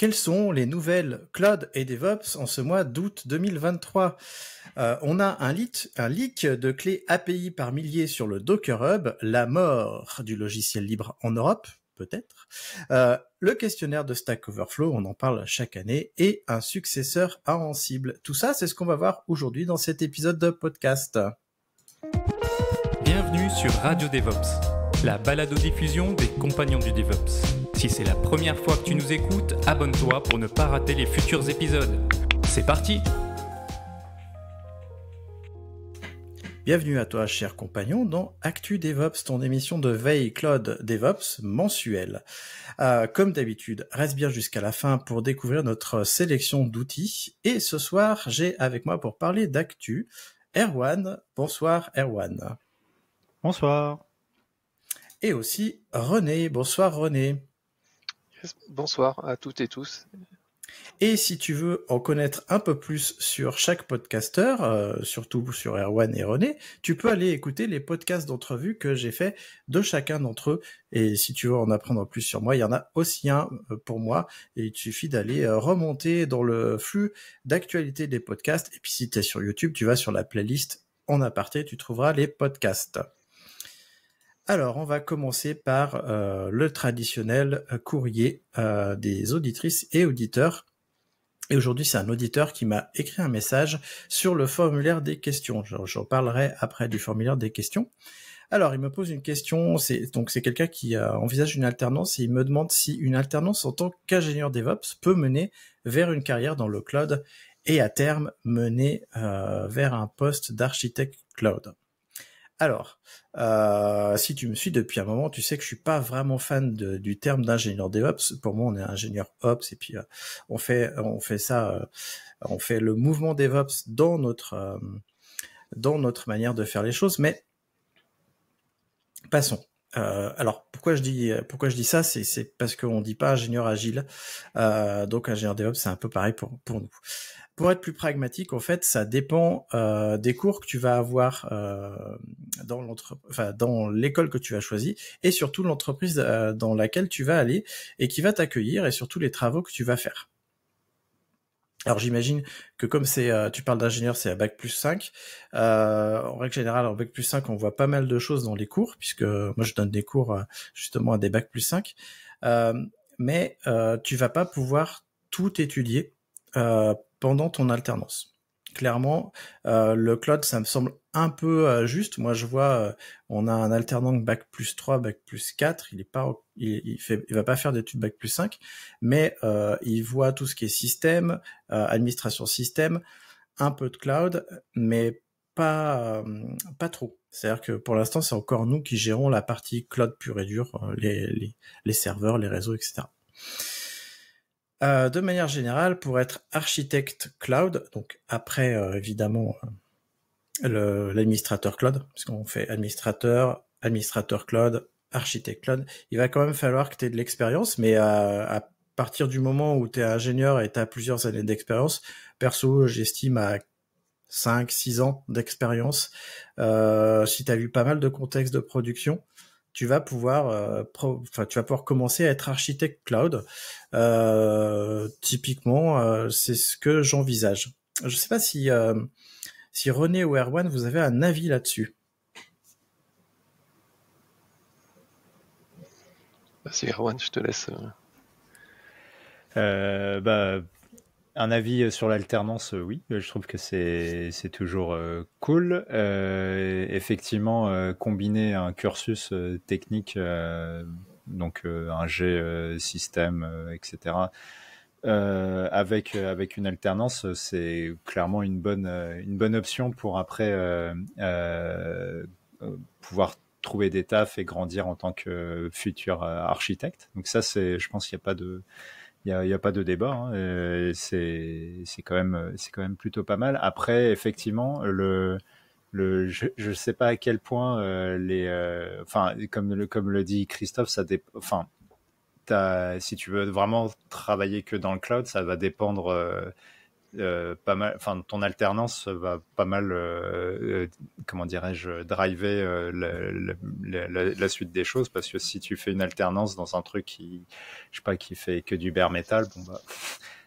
quelles sont les nouvelles cloud et DevOps en ce mois d'août 2023 euh, On a un, lit, un leak de clés API par milliers sur le Docker Hub, la mort du logiciel libre en Europe, peut-être, euh, le questionnaire de Stack Overflow, on en parle chaque année, et un successeur à Tout ça, c'est ce qu'on va voir aujourd'hui dans cet épisode de podcast. Bienvenue sur Radio DevOps, la baladodiffusion diffusion des compagnons du DevOps. Si c'est la première fois que tu nous écoutes, abonne-toi pour ne pas rater les futurs épisodes. C'est parti Bienvenue à toi, cher compagnon, dans Actu DevOps, ton émission de veille cloud DevOps mensuelle. Euh, comme d'habitude, reste bien jusqu'à la fin pour découvrir notre sélection d'outils. Et ce soir, j'ai avec moi pour parler d'actu Erwan. Bonsoir, Erwan. Bonsoir. Et aussi René. Bonsoir, René. Bonsoir à toutes et tous. Et si tu veux en connaître un peu plus sur chaque podcasteur, euh, surtout sur Erwan et René, tu peux aller écouter les podcasts d'entrevue que j'ai fait de chacun d'entre eux. Et si tu veux en apprendre plus sur moi, il y en a aussi un euh, pour moi. Et il suffit d'aller euh, remonter dans le flux d'actualité des podcasts. Et puis si tu es sur YouTube, tu vas sur la playlist en aparté, tu trouveras les podcasts. Alors, on va commencer par euh, le traditionnel euh, courrier euh, des auditrices et auditeurs. Et aujourd'hui, c'est un auditeur qui m'a écrit un message sur le formulaire des questions. J'en parlerai après du formulaire des questions. Alors, il me pose une question. C'est donc c'est quelqu'un qui envisage une alternance et il me demande si une alternance en tant qu'ingénieur DevOps peut mener vers une carrière dans le cloud et à terme mener vers un poste d'architecte cloud. Alors, euh, si tu me suis depuis un moment, tu sais que je suis pas vraiment fan du terme d'ingénieur DevOps. Pour moi, on est ingénieur Ops et puis euh, on fait on fait ça, euh, on fait le mouvement DevOps dans notre dans notre manière de faire les choses. Mais passons. alors pourquoi je dis pourquoi je dis ça c'est parce qu'on dit pas ingénieur agile donc ingénieur DevOps c'est un peu pareil pour pour nous pour être plus pragmatique, en fait, ça dépend euh, des cours que tu vas avoir euh, dans l'école que tu as choisie et surtout l'entreprise euh, dans laquelle tu vas aller et qui va t'accueillir et surtout les travaux que tu vas faire. Alors j'imagine que comme c'est, euh, tu parles d'ingénieur, c'est à bac plus 5. en règle générale, en bac plus 5, on voit pas mal de choses dans les cours, puisque moi je donne des cours justement à des bac plus 5. mais tu vas pas pouvoir tout étudier euh, pendant ton alternance clairement, euh, le cloud, ça me semble un peu euh, juste. Moi, je vois, euh, on a un alternant bac plus 3, bac plus 4. Il est pas, il, fait, il va pas faire d'études bac plus 5, mais il voit tout ce qui est système, administration système, un peu de cloud, mais pas, pas trop. C'est-à-dire que pour l'instant, c'est encore nous qui gérons la partie cloud pure et dure, les, les, les serveurs, les réseaux, etc. Euh, de manière générale, pour être architecte cloud, donc après euh, évidemment euh, l'administrateur cloud, parce qu'on fait administrateur, administrateur cloud, architecte cloud, il va quand même falloir que tu aies de l'expérience, mais à, partir du moment où tu es ingénieur et tu as plusieurs années d'expérience, perso, j'estime à 5, 6 ans d'expérience. si tu as vu pas mal de contextes de production, tu vas pouvoir, euh, tu vas pouvoir commencer à être architecte cloud. Euh, typiquement, euh, c'est ce que j'envisage. Je ne sais pas si, si René ou Erwan, vous avez un avis là-dessus. vas Erwan, je te laisse. bah, un avis euh, sur l'alternance, euh, oui, euh, je trouve que c'est toujours cool. effectivement, combiner un cursus technique, donc un G système, etc., avec, avec une alternance, c'est clairement une bonne, une bonne option pour après pouvoir trouver des tafs et grandir en tant que futur architecte. Donc ça, c'est, je pense qu'il n'y a pas de, il n'y a, a, pas de débat. Hein. Euh, c'est quand, même, quand même plutôt pas mal. Après, effectivement, le, le, je ne sais pas à quel point euh, les, euh, enfin, comme le, comme le dit Christophe, ça Enfin, si tu veux vraiment travailler que dans le cloud, ça va dépendre. Euh, pas mal, ton alternance va pas mal, euh, euh, comment dirais-je, driver la, suite des choses parce que si tu fais une alternance dans un truc qui, je pas, qui fait que du bare metal, bon bah,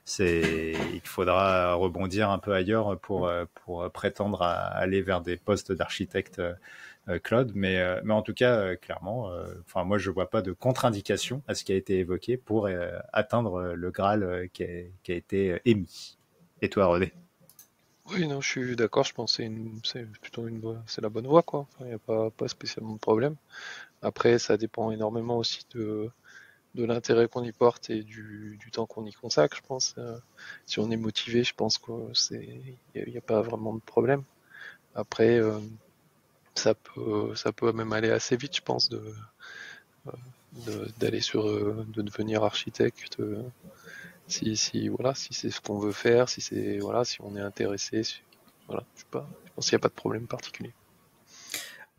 c'est, il faudra rebondir un peu ailleurs pour prétendre à aller vers des postes d'architecte Claude. mais en tout cas, clairement, enfin, moi je vois pas de contre-indication à ce qui a été évoqué pour atteindre le Graal qui a été émis. Et toi, René Oui, non, je suis d'accord. Je pense que c'est plutôt une c'est la bonne voie, quoi. Il n'y a pas, spécialement de problème. Après, ça dépend énormément aussi de, l'intérêt qu'on y porte et du, temps qu'on y consacre, je pense. Euh, si on est motivé, je pense qu'il n'y a, pas vraiment de problème. Après, euh, ça, peut, ça peut même aller assez vite, je pense, de, euh, d'aller sur, de devenir architecte si, voilà, si c'est ce qu'on veut faire, si c'est voilà, si on est intéressé, voilà, je sais pense qu'il n'y a pas de problème particulier.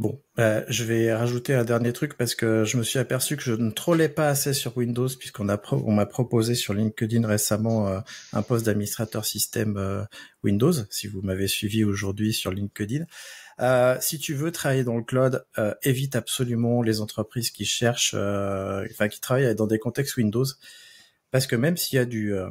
Bon, euh, je vais rajouter un dernier truc parce que je me suis aperçu que je ne trollais pas assez sur Windows puisqu'on a on m'a proposé sur LinkedIn récemment euh, un poste d'administrateur système euh, Windows. Si vous m'avez suivi aujourd'hui sur LinkedIn, si tu veux travailler dans le cloud, évite absolument les entreprises qui cherchent, enfin qui travaillent dans des contextes Windows parce que même s'il y a du, euh,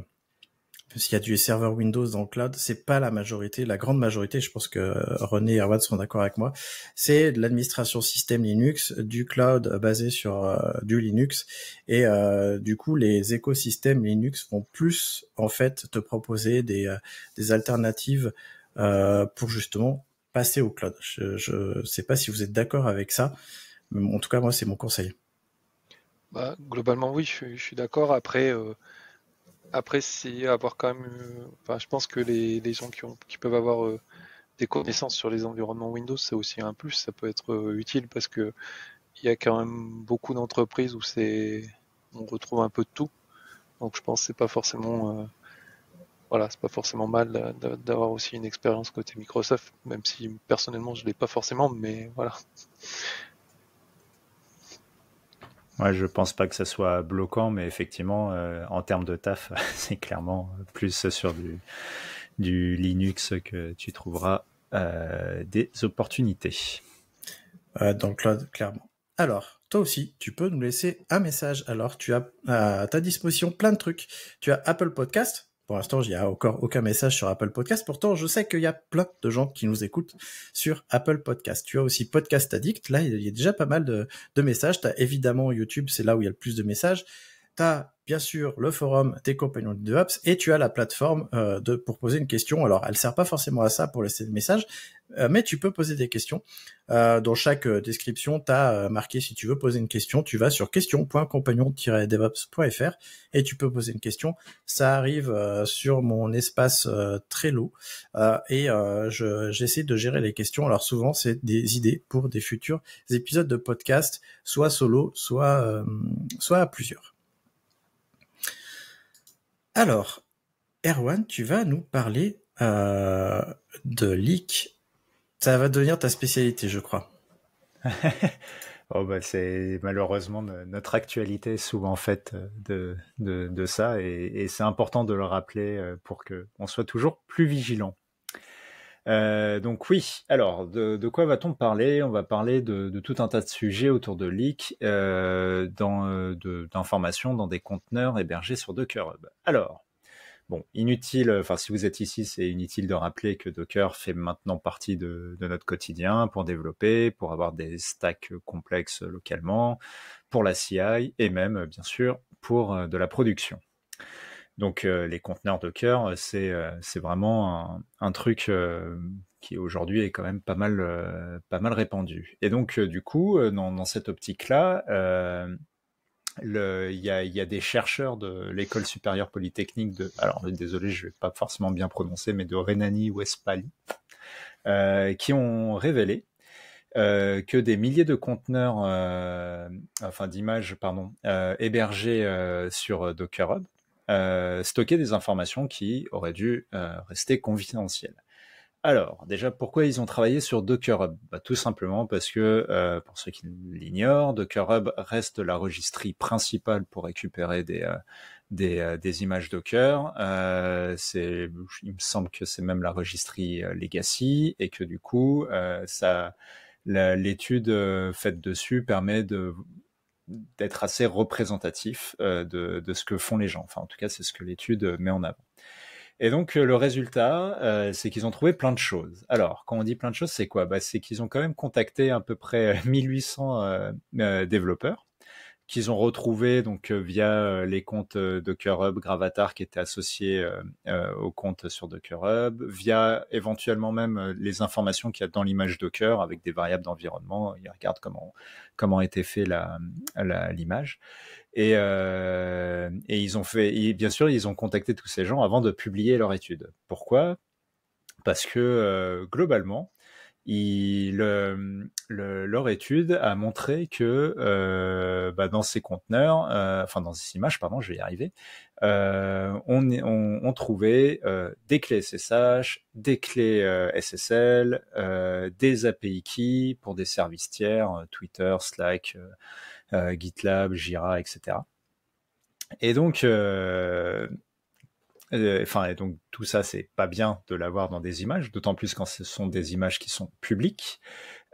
s'il y a du serveur Windows dans le cloud, c'est pas la majorité, la grande majorité, je pense que euh, René et Erwan sont d'accord avec moi, c'est l'administration système Linux, du cloud basé sur euh, du Linux, et euh, du coup les écosystèmes Linux vont plus en fait te proposer des, des alternatives pour justement passer au cloud. Je ne sais pas si vous êtes d'accord avec ça, mais en tout cas moi c'est mon conseil. Bah, globalement, oui, je, suis d'accord. Après, euh, après avoir quand même. Euh, je pense que les, gens qui, ont, qui peuvent avoir euh, des connaissances sur les environnements Windows, c'est aussi un plus. Ça peut être utile parce que il y a quand même beaucoup d'entreprises où c'est on retrouve un peu de tout. Donc, je pense que c'est pas forcément. voilà, c'est pas forcément mal d'avoir aussi une expérience côté Microsoft, même si personnellement je l'ai pas forcément, mais voilà. Moi, je pense pas que ça soit bloquant, mais effectivement, euh, en termes de taf, c'est clairement plus sur du, Linux que tu trouveras euh, des opportunités. dans le cloud, clairement. Alors, toi aussi, tu peux nous laisser un message. Alors, tu as à ta disposition plein de trucs. Tu as Apple Podcast, pour l'instant, il n'y a encore aucun message sur Apple Podcast. Pourtant, je sais qu'il y a plein de gens qui nous écoutent sur Apple Podcast. Tu as aussi Podcast Addict. Là, il y a déjà pas mal de, de messages. Tu évidemment YouTube, c'est là où il y a le plus de messages tu as bien sûr le forum des compagnons de DevOps et tu as la plateforme euh, de, pour poser une question. Alors, elle sert pas forcément à ça pour laisser le message, euh, mais tu peux poser des questions. Euh, dans chaque description, tu as marqué si tu veux poser une question, tu vas sur question.compagnon-devops.fr et tu peux poser une question. Ça arrive sur mon espace Trello et j'essaie de gérer les questions. Alors souvent, c'est des idées pour des futurs épisodes de podcast, soit solo, soit, soit à plusieurs. Alors, Erwan, tu vas nous parler euh, de leak. Ça va devenir ta spécialité, je crois. oh bah c'est malheureusement notre actualité souvent faite euh, de, de, de ça et, c'est important de le rappeler euh, pour qu'on soit toujours plus vigilant. Euh, donc oui, alors de, quoi va-t-on parler On va parler de, tout un tas de sujets autour de Leak, euh, euh d'informations dans des conteneurs hébergés sur Docker Hub. Alors, bon, inutile, enfin si vous êtes ici, c'est inutile de rappeler que Docker fait maintenant partie de, de notre quotidien pour développer, pour avoir des stacks complexes localement, pour la CI et même bien sûr pour euh, de la production. Donc euh, les conteneurs Docker, euh, c'est euh, c'est vraiment un, truc qui aujourd'hui est quand même pas mal pas mal répandu. Et donc du coup, dans, cette optique-là, il y, a, des chercheurs de l'école supérieure polytechnique de, alors désolé, je ne vais pas forcément bien prononcer, mais de Rhénanie-Westphalie, qui ont révélé que des milliers de conteneurs, enfin d'images, pardon, hébergés sur Docker Hub, euh, stocker des informations qui auraient dû euh, rester confidentielles. Alors, déjà, pourquoi ils ont travaillé sur Docker Hub bah, Tout simplement parce que, euh, pour ceux qui l'ignorent, Docker Hub reste la registrie principale pour récupérer des, des, images Docker. c'est, il me semble que c'est même la registrie Legacy et que du coup, ça, l'étude faite dessus permet de d'être assez représentatif euh, de, de, ce que font les gens. Enfin, en tout cas, c'est ce que l'étude met en avant. Et donc, euh, le résultat, euh, c'est qu'ils ont trouvé plein de choses. Alors, quand on dit plein de choses, c'est quoi bah, C'est qu'ils ont quand même contacté à peu près 1800 développeurs qu'ils ont retrouvé donc euh, via euh, les comptes euh, Hub, Gravatar qui étaient associés aux comptes sur Docker Hub, via éventuellement même les informations qu'il y a dans l'image Docker avec des variables d'environnement. Ils regardent comment comment était fait l'image. Et, ils ont fait, bien sûr, ils ont contacté tous ces gens avant de publier leur étude. Pourquoi Parce que globalement, il le, euh, le, leur étude a montré que euh, bah dans ces conteneurs, euh, enfin dans ces images, pardon, je vais y arriver, euh, on, on, on, trouvait euh, des clés SSH, des clés euh, SSL, des API keys pour des services tiers, Twitter, Slack, GitLab, Jira, etc. Et donc, euh, euh, enfin, donc tout ça, c'est pas bien de l'avoir dans des images, d'autant plus quand ce sont des images qui sont publiques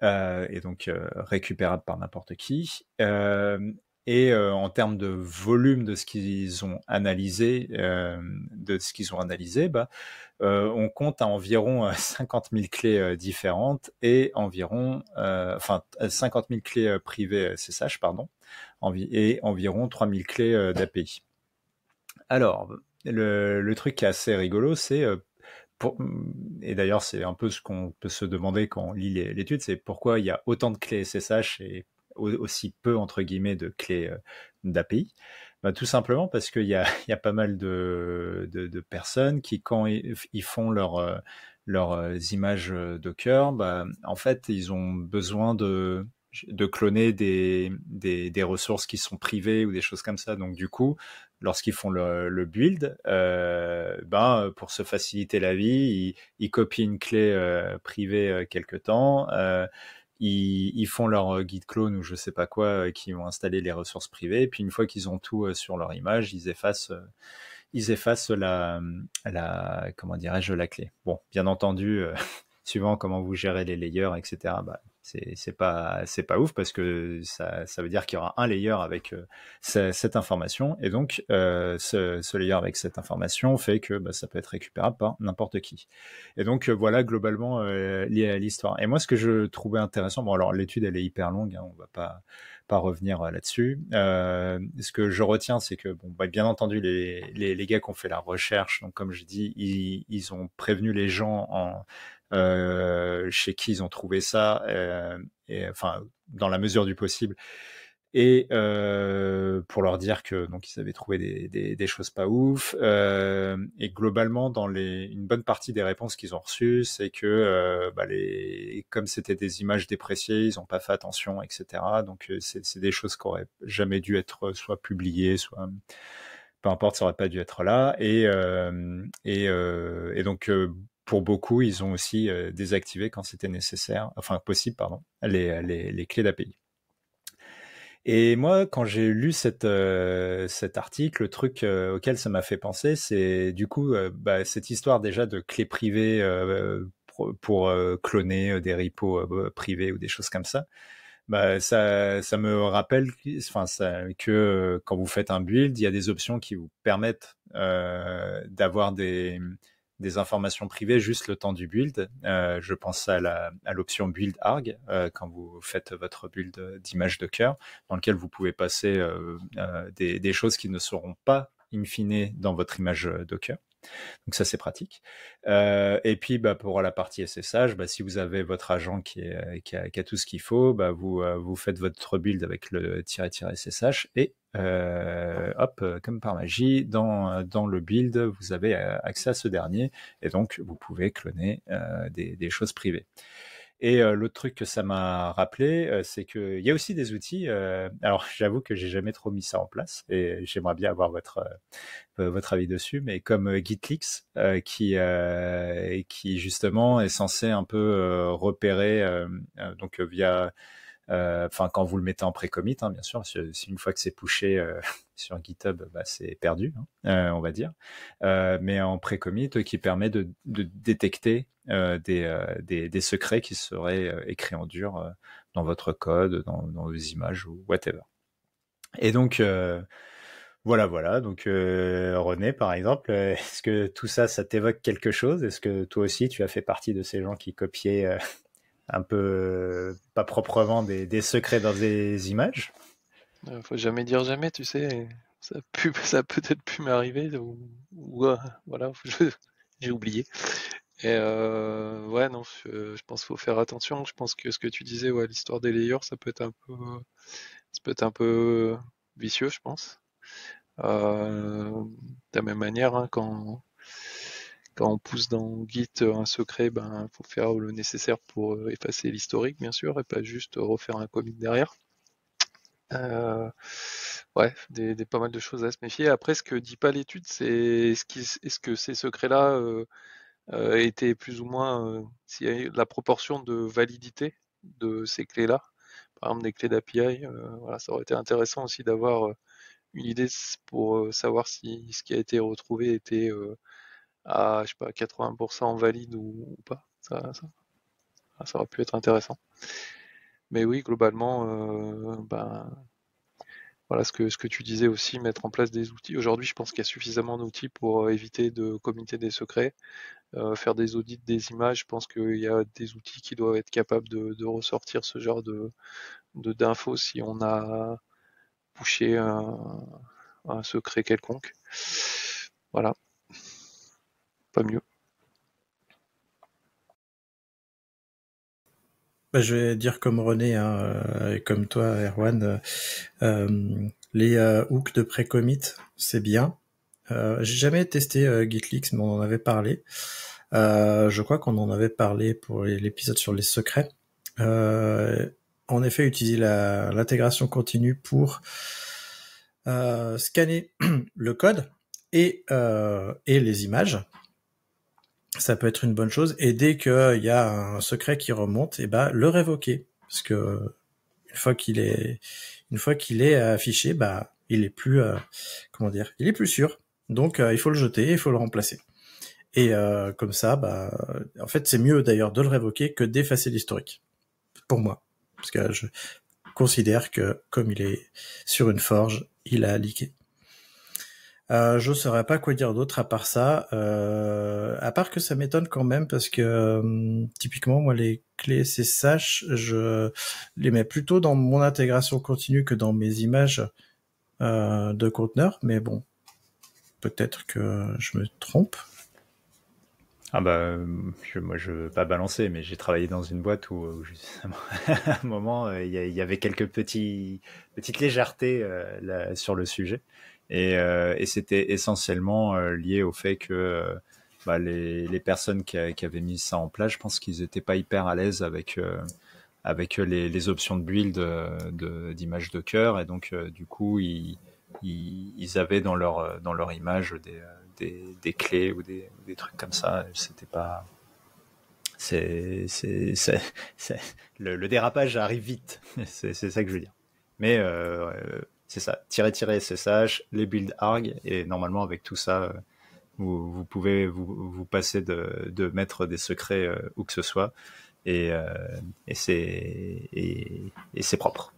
euh, et donc euh, récupérables par n'importe qui. Euh, et en termes de volume de ce qu'ils ont analysé, de ce qu'ils ont analysé, bah, on compte à environ 50 000 clés différentes et environ, enfin 50 000 clés privées SSH, pardon, et environ 3000 clés d'API. Alors, le, truc qui est assez rigolo, c'est euh, pour, et d'ailleurs, c'est un peu ce qu'on peut se demander quand on lit l'étude, c'est pourquoi il y a autant de clés SSH et aussi peu, entre guillemets, de clés euh, d'API. Bah, tout simplement parce qu'il y a, y a, pas mal de, de, personnes qui, quand ils font leur, euh, leurs images Docker, bah, en fait, ils ont besoin de, de cloner des, des, des, ressources qui sont privées ou des choses comme ça. Donc, du coup, lorsqu'ils font le, build, euh, ben, pour se faciliter la vie, ils, copient une clé euh, privée euh, quelque temps, euh, ils, font leur guide clone ou je sais pas quoi, qui vont installer les ressources privées, puis une fois qu'ils ont tout sur leur image, ils effacent, ils effacent la, la comment dirais-je, la clé. Bon, bien entendu, suivant comment vous gérez les layers, etc., c'est pas c'est pas ouf parce que ça, ça veut dire qu'il y aura un layer avec euh, cette information et donc euh, ce, layer avec cette information fait que bah, ça peut être récupérable par n'importe qui et donc euh, voilà globalement lié à l'histoire et moi ce que je trouvais intéressant bon alors l'étude elle est hyper longue on hein, on va pas pas revenir là-dessus. ce que je retiens, c'est que, bon, bah, bien entendu, les, les, les, gars qui ont fait la recherche, donc comme je dis, ils, ils ont prévenu les gens en, euh, chez qui ils ont trouvé ça, euh, et, enfin dans la mesure du possible et euh, pour leur dire que donc ils avaient trouvé des, choses pas ouf et globalement dans les une bonne partie des réponses qu'ils ont reçues c'est que bah, les comme c'était des images dépréciées ils n'ont pas fait attention etc donc c'est des choses qui n'auraient jamais dû être soit publiées soit peu importe ça aurait pas dû être là et, et donc pour beaucoup, ils ont aussi euh, désactivé quand c'était nécessaire, enfin possible, pardon, les, euh, les, les clés d'API. Et moi, quand j'ai lu cette, euh, cet article, le truc auquel ça m'a fait penser, c'est du coup bah, cette histoire déjà de clés privées pour, cloner des repos privés ou des choses comme ça. Bah, ça, ça me rappelle enfin, que quand vous faites un build, il y a des options qui vous permettent d'avoir des, des informations privées juste le temps du build. Euh, je pense à, l'option build arg euh, quand vous faites votre build d'image Docker, dans lequel vous pouvez passer euh, des, choses qui ne seront pas in dans votre image Docker. Donc ça c'est pratique. et puis bah, pour la partie SSH, bah, si vous avez votre agent qui, a, tout ce qu'il faut, bah, vous, vous faites votre build avec le -ssh et euh, hop, euh, comme par magie, dans, euh, dans le build, vous avez accès à ce dernier, et donc vous pouvez cloner des, des, choses privées. Et l'autre truc que ça m'a rappelé, c'est qu'il y a aussi des outils. alors, j'avoue que j'ai jamais trop mis ça en place, et j'aimerais bien avoir votre votre avis dessus, mais comme Gitlix qui qui justement est censé un peu repérer, donc via euh, enfin, quand vous le mettez en pré-commit, hein, bien sûr, si, une fois que c'est pushé euh, sur GitHub, bah, c'est perdu, hein, euh, on va dire. mais en pré-commit qui permet de, détecter des, secrets qui seraient écrits en dur dans votre code, dans, vos images ou whatever. Et donc, voilà, voilà. Donc, René, par exemple, est-ce que tout ça, ça t'évoque quelque chose Est-ce que toi aussi, tu as fait partie de ces gens qui copiaient un peu pas proprement des, secrets dans des images. Euh, faut jamais dire jamais, tu sais. Ça, ça peut-être pu m'arriver. Ou, euh, voilà, j'ai oublié. Et euh, ouais, non, je, pense qu'il faut faire attention. Je pense que ce que tu disais, ouais, l'histoire des layers, ça peut être un peu, peut être un peu vicieux, je pense. de la même manière, hein, quand, quand on pousse dans Git un secret, ben faut faire le nécessaire pour euh, effacer l'historique, bien sûr, et pas juste refaire un commit derrière. Euh, ouais, des, des, pas mal de choses à se méfier. Après, ce que dit pas l'étude, c'est est-ce que ces secrets-là euh, euh, étaient plus ou moins s'il la proportion de validité de ces clés-là, par exemple des clés d'API. voilà, ça aurait été intéressant aussi d'avoir une idée pour savoir si ce qui a été retrouvé était à je sais pas, 80% valide ou, pas. Ça, ça, aurait pu être intéressant. Mais oui, globalement, euh, ben, voilà ce que, ce que tu disais aussi, mettre en place des outils. Aujourd'hui, je pense qu'il y a suffisamment d'outils pour euh, éviter de committer des secrets. Euh, faire des audits des images, je pense qu'il y a des outils qui doivent être capables de, ressortir ce genre de d'infos si on a poussé un, un secret quelconque. Voilà mieux. Bah, je vais dire comme René hein, euh, et comme toi, Erwan, euh, euh, les hooks de pré-commit, c'est bien. J'ai jamais testé Gitlix, mais on en avait parlé. je crois qu'on en avait parlé pour l'épisode sur les secrets. en effet, utiliser l'intégration continue pour scanner le code et les images ça peut être une bonne chose. Et dès qu'il euh, y a un secret qui remonte, et eh ben, le révoquer. Parce que une fois qu'il est, une fois qu'il est euh, affiché, bah, il est plus, euh, comment dire, il est plus sûr. Donc, il faut le jeter, il faut le remplacer. Et comme ça, bah, en fait, c'est mieux d'ailleurs de le révoquer que d'effacer l'historique. Pour moi, parce que je considère que comme il est sur une forge, il a liqué. Euh, je ne saurais pas quoi dire d'autre à part ça. Euh, à part que ça m'étonne quand même parce que euh, typiquement moi les clés SSH, je les mets plutôt dans mon intégration continue que dans mes images de conteneur. Mais bon, peut-être que je me trompe. Ah bah moi je veux pas balancer, mais j'ai travaillé dans une boîte où, justement, à un moment il y, avait quelques petits petites légèretés sur le sujet. Euh, et, c'était essentiellement euh, lié au fait que euh, bah, les, personnes qui, avaient mis ça en place, je pense qu'ils n'étaient pas hyper à l'aise avec avec les, options de build d'image de, cœur. Et donc, du coup, ils, avaient dans leur, dans leur image des, des, clés ou des, des, trucs comme ça. C'était pas. C'est, le, dérapage arrive vite. c'est, ça que je veux dire. Mais c'est ça, tirer tirer SSH, les build arg, et normalement avec tout ça, euh, vous, pouvez vous, passer de, mettre des secrets ou euh, où que ce soit, euh, et, c'est propre.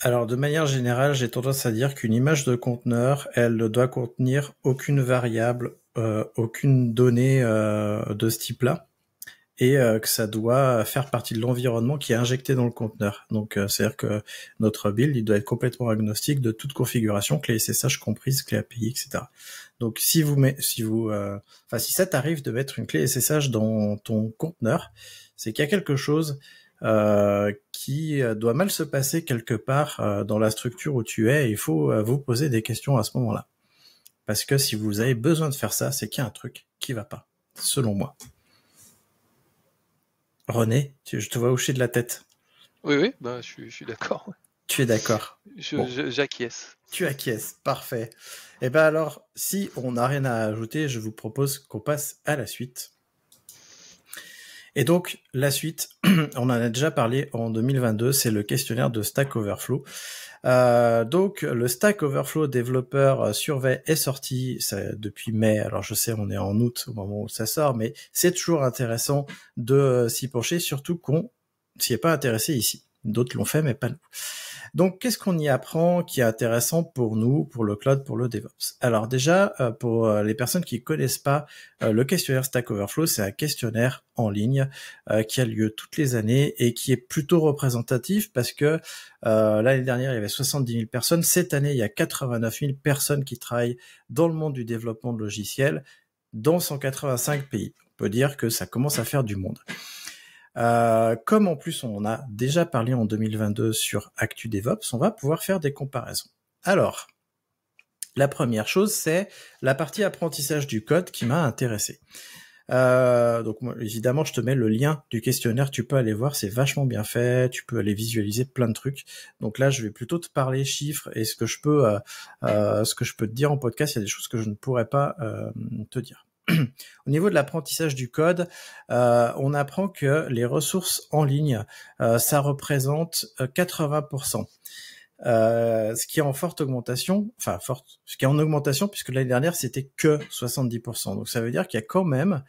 Alors de manière générale, j'ai tendance à dire qu'une image de conteneur, elle ne doit contenir aucune variable, aucune donnée de ce type-là et euh, que ça doit faire partie de l'environnement qui est injecté dans le conteneur. Donc, euh, c'est-à-dire que notre build, il doit être complètement agnostique de toute configuration, clé SSH comprise, clé API, etc. Donc, si vous si vous, euh, si ça t'arrive de mettre une clé SSH dans ton conteneur, c'est qu'il y a quelque chose qui doit mal se passer quelque part dans la structure où tu es. Il faut vous poser des questions à ce moment-là. Parce que si vous avez besoin de faire ça, c'est qu'il y a un truc qui va pas, selon moi. René, je te vois houcher de la tête. Oui, oui, bah, je, suis, d'accord. Tu es d'accord. J'acquiesce. Tu acquiesces, parfait. eh ben alors, si on n'a rien à ajouter, je vous propose qu'on passe à la suite. Et donc, la suite, on en a déjà parlé en 2022, c'est le questionnaire de Stack Overflow. Euh, donc, le Stack Overflow développeur euh, survey est sorti depuis mai. Alors, je sais, on est en août au moment où ça sort, mais c'est toujours intéressant de euh, s'y pencher, surtout qu'on s'y est pas intéressé ici. D'autres l'ont fait, mais pas nous. Donc, qu'est-ce qu'on y apprend qui est intéressant pour nous, pour le cloud, pour le DevOps Alors déjà, euh, pour euh, les personnes qui connaissent pas euh, le questionnaire Stack Overflow, c'est un questionnaire en ligne qui a lieu toutes les années et qui est plutôt représentatif parce que l'année dernière, il y avait 70 000 personnes. Cette année, il y a 89 000 personnes qui travaillent dans le monde du développement de logiciels dans 185 pays. On peut dire que ça commence à faire du monde. Euh, comme en plus on a déjà parlé en 2022 sur Actu DevOps, on va pouvoir faire des comparaisons. Alors, la première chose, c'est la partie apprentissage du code qui m'a intéressé. Euh, donc évidemment, je te mets le lien du questionnaire, tu peux aller voir, c'est vachement bien fait, tu peux aller visualiser plein de trucs. Donc là, je vais plutôt te parler chiffres et ce que je peux, euh, ce que je peux te dire en podcast, il y a des choses que je ne pourrais pas te dire. Au niveau de l'apprentissage du code, euh, on apprend que les ressources en ligne, euh, ça représente 80%. Euh, ce qui est en forte augmentation, enfin forte, ce qui est en augmentation puisque l'année dernière c'était que 70%. Donc ça veut dire qu'il y a quand même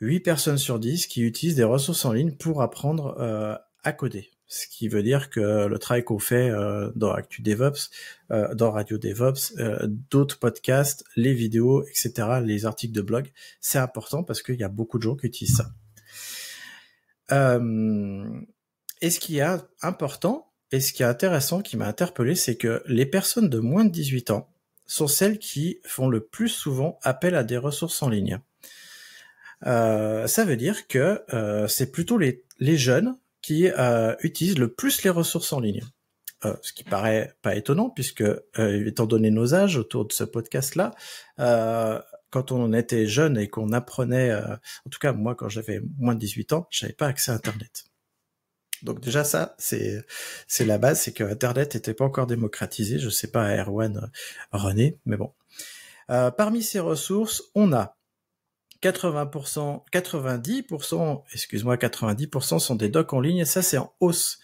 8 personnes sur 10 qui utilisent des ressources en ligne pour apprendre à coder ce qui veut dire que le travail qu'on fait euh, dans Actu DevOps, euh, dans Radio DevOps, euh, d'autres podcasts, les vidéos, etc., les articles de blog, c'est important parce qu'il y a beaucoup de gens qui utilisent ça. et ce qui est important et ce qui est intéressant, qui m'a interpellé, c'est que les personnes de moins de 18 ans sont celles qui font le plus souvent appel à des ressources en ligne. ça veut dire que c'est plutôt les, les jeunes euh, utilisent le plus les ressources en ligne. Euh, ce qui paraît pas étonnant puisque, euh, étant donné nos âges autour de ce podcast-là, quand on était jeune et qu'on apprenait, en tout cas moi quand j'avais moins de 18 ans, j'avais pas accès à Internet. Donc déjà ça, c'est c'est la base, c'est que Internet n'était pas encore démocratisé. Je sais pas Erwan, René, mais bon. parmi ces ressources, on a 80%, 90%, excuse-moi, 90% sont des docs en ligne et ça c'est en hausse.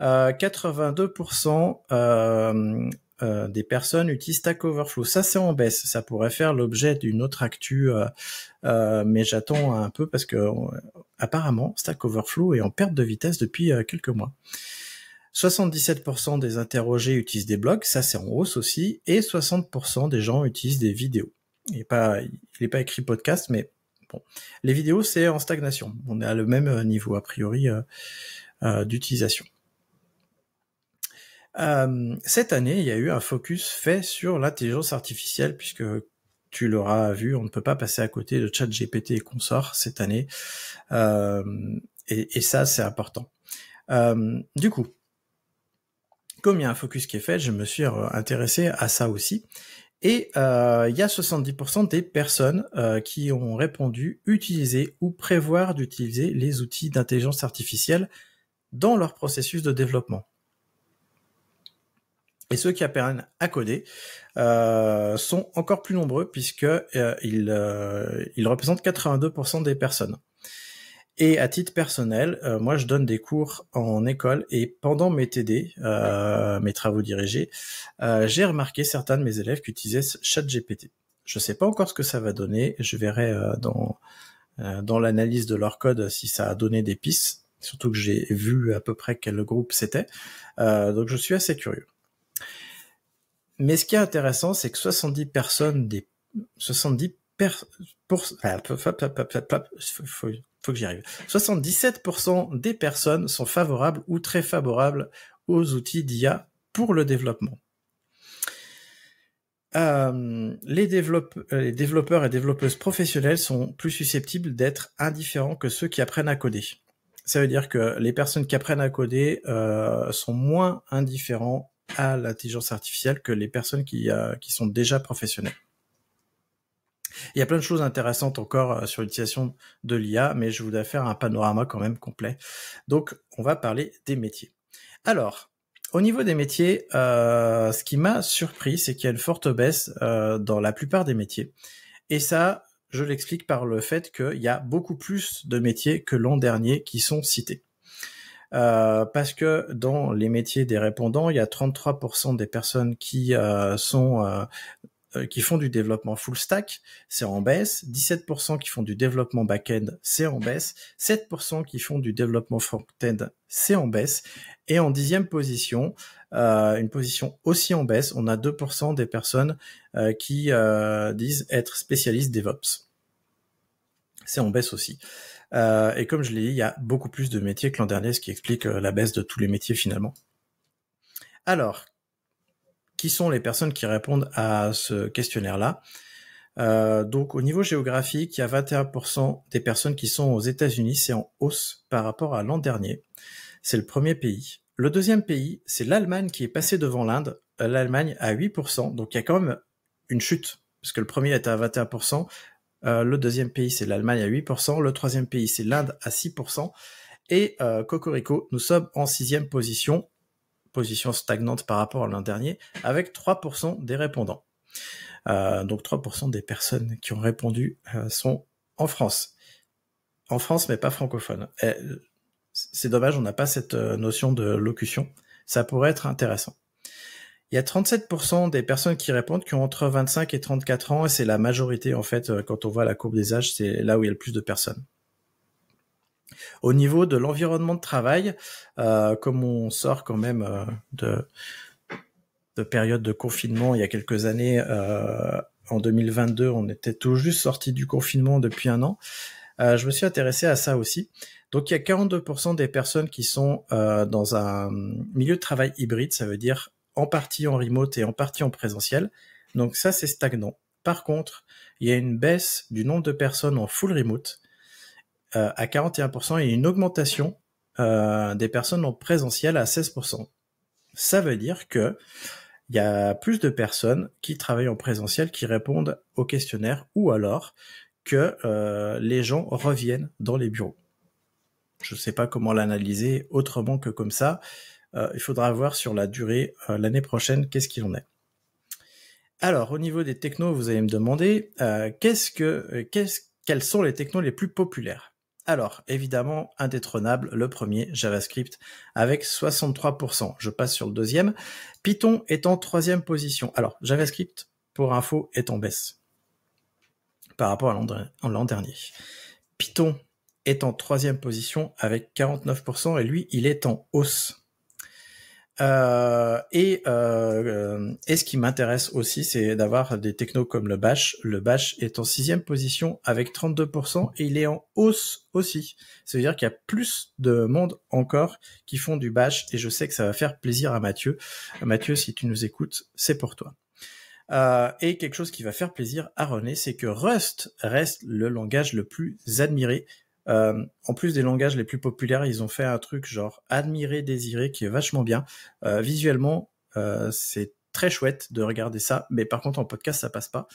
82% euh, euh, euh, des personnes utilisent Stack Overflow. Ça c'est en baisse. Ça pourrait faire l'objet d'une autre actu, mais j'attends un peu parce que apparemment Stack Overflow est en perte de vitesse depuis quelques mois. 77% des interrogés utilisent des blogs, ça c'est en hausse aussi, et 60% des gens utilisent des vidéos il n'est pas, il est pas écrit podcast, mais bon. Les vidéos, c'est en stagnation. On est à le même euh, niveau, a priori, euh, euh, d'utilisation. cette année, il y a eu un focus fait sur l'intelligence artificielle, puisque tu l'auras vu, on ne peut pas passer à côté de ChatGPT et consorts cette année. et, ça, c'est important. du coup, comme il y a un focus qui est fait, je me suis intéressé à ça aussi. Et euh, il y a 70% des personnes euh, qui ont répondu utiliser ou prévoir d'utiliser les outils d'intelligence artificielle dans leur processus de développement. Et ceux qui apprennent à coder euh, sont encore plus nombreux puisque ils, ils représentent 82% des personnes. Et à titre personnel, moi, je donne des cours en école et pendant mes TD, mes travaux dirigés, j'ai remarqué certains de mes élèves qui utilisaient ChatGPT. Je ne sais pas encore ce que ça va donner. Je verrai dans dans l'analyse de leur code si ça a donné des pistes. Surtout que j'ai vu à peu près quel groupe c'était. donc, je suis assez curieux. Mais ce qui est intéressant, c'est que 70 personnes des 70 pour faut que j'y arrive. 77% des personnes sont favorables ou très favorables aux outils d'IA pour le développement. Euh, euh, les, développeurs et développeuses professionnelles sont plus susceptibles d'être indifférents que ceux qui apprennent à coder. Ça veut dire que les personnes qui apprennent à coder euh, sont moins indifférents à l'intelligence artificielle que les personnes qui, qui sont déjà professionnelles. Il y a plein de choses intéressantes encore euh, sur l'utilisation de l'IA, mais je voudrais faire un panorama quand même complet. Donc, on va parler des métiers. Alors, au niveau des métiers, euh, ce qui m'a surpris, c'est qu'il y a une forte baisse euh, dans la plupart des métiers. Et ça, je l'explique par le fait qu'il y a beaucoup plus de métiers que l'an dernier qui sont cités. parce que dans les métiers des répondants, il y a 33% des personnes qui sont euh, qui font du développement full stack, c'est en baisse. 17% qui font du développement back-end, c'est en baisse. 7% qui font du développement front-end, c'est en baisse. Et en dixième position, euh, une position aussi en baisse, on a 2% des personnes euh, qui disent être spécialistes DevOps. C'est en baisse aussi. et comme je l'ai dit, il y a beaucoup plus de métiers que l'an dernier, ce qui explique la baisse de tous les métiers finalement. Alors, qui sont les personnes qui répondent à ce questionnaire-là. Euh, donc au niveau géographique, il y a 21% des personnes qui sont aux États-Unis, c'est en hausse par rapport à l'an dernier. C'est le premier pays. Le deuxième pays, c'est l'Allemagne qui est passé devant l'Inde, euh, l'Allemagne à 8%, donc il y a quand même une chute, parce que le premier était à 21%, euh, le deuxième pays c'est l'Allemagne à 8%, le troisième pays c'est l'Inde à 6%, et euh, Cocorico, nous sommes en sixième position position stagnante par rapport à l'an dernier, avec 3% des répondants. Euh, donc 3% des personnes qui ont répondu euh, sont en France. En France, mais pas francophone. Eh, c'est dommage, on n'a pas cette euh, notion de locution. Ça pourrait être intéressant. Il y a 37% des personnes qui répondent qui ont entre 25 et 34 ans, et c'est la majorité, en fait, quand on voit la courbe des âges, c'est là où il y a le plus de personnes. Au niveau de l'environnement de travail, euh, comme on sort quand même euh, de, période de confinement il y a quelques années, euh, en 2022, on était tout juste sorti du confinement depuis un an. je me suis intéressé à ça aussi. Donc il y a 42% des personnes qui sont dans un milieu de travail hybride, ça veut dire en partie en remote et en partie en présentiel. Donc ça c'est stagnant. Par contre, il y a une baisse du nombre de personnes en full remote euh, à 41% et une augmentation euh, des personnes en présentiel à 16%. Ça veut dire que il y a plus de personnes qui travaillent en présentiel qui répondent aux questionnaire ou alors que euh, les gens reviennent dans les bureaux. Je ne sais pas comment l'analyser autrement que comme ça. il faudra voir sur la durée l'année prochaine qu'est-ce qu'il en est. Alors, au niveau des technos, vous allez me demander quels sont les technos les plus populaires alors, évidemment, indétrônable, le premier, JavaScript, avec 63%. Je passe sur le deuxième. Python est en troisième position. Alors, JavaScript, pour info, est en baisse par rapport à l'an dernier. Python est en troisième position avec 49%, et lui, il est en hausse. Euh, euh, et, ce qui m'intéresse aussi, c'est d'avoir des technos comme le Bash. Le Bash est en sixième position avec 32% et il est en hausse aussi. Ça veut dire qu'il y a plus de monde encore qui font du Bash et je sais que ça va faire plaisir à Mathieu. Mathieu, si tu nous écoutes, c'est pour toi. Euh, et quelque chose qui va faire plaisir à René, c'est que Rust reste le langage le plus admiré euh, en plus des langages les plus populaires, ils ont fait un truc genre admirer, désirer, qui est vachement bien. Euh, visuellement, euh, c'est très chouette de regarder ça, mais par contre en podcast, ça passe pas.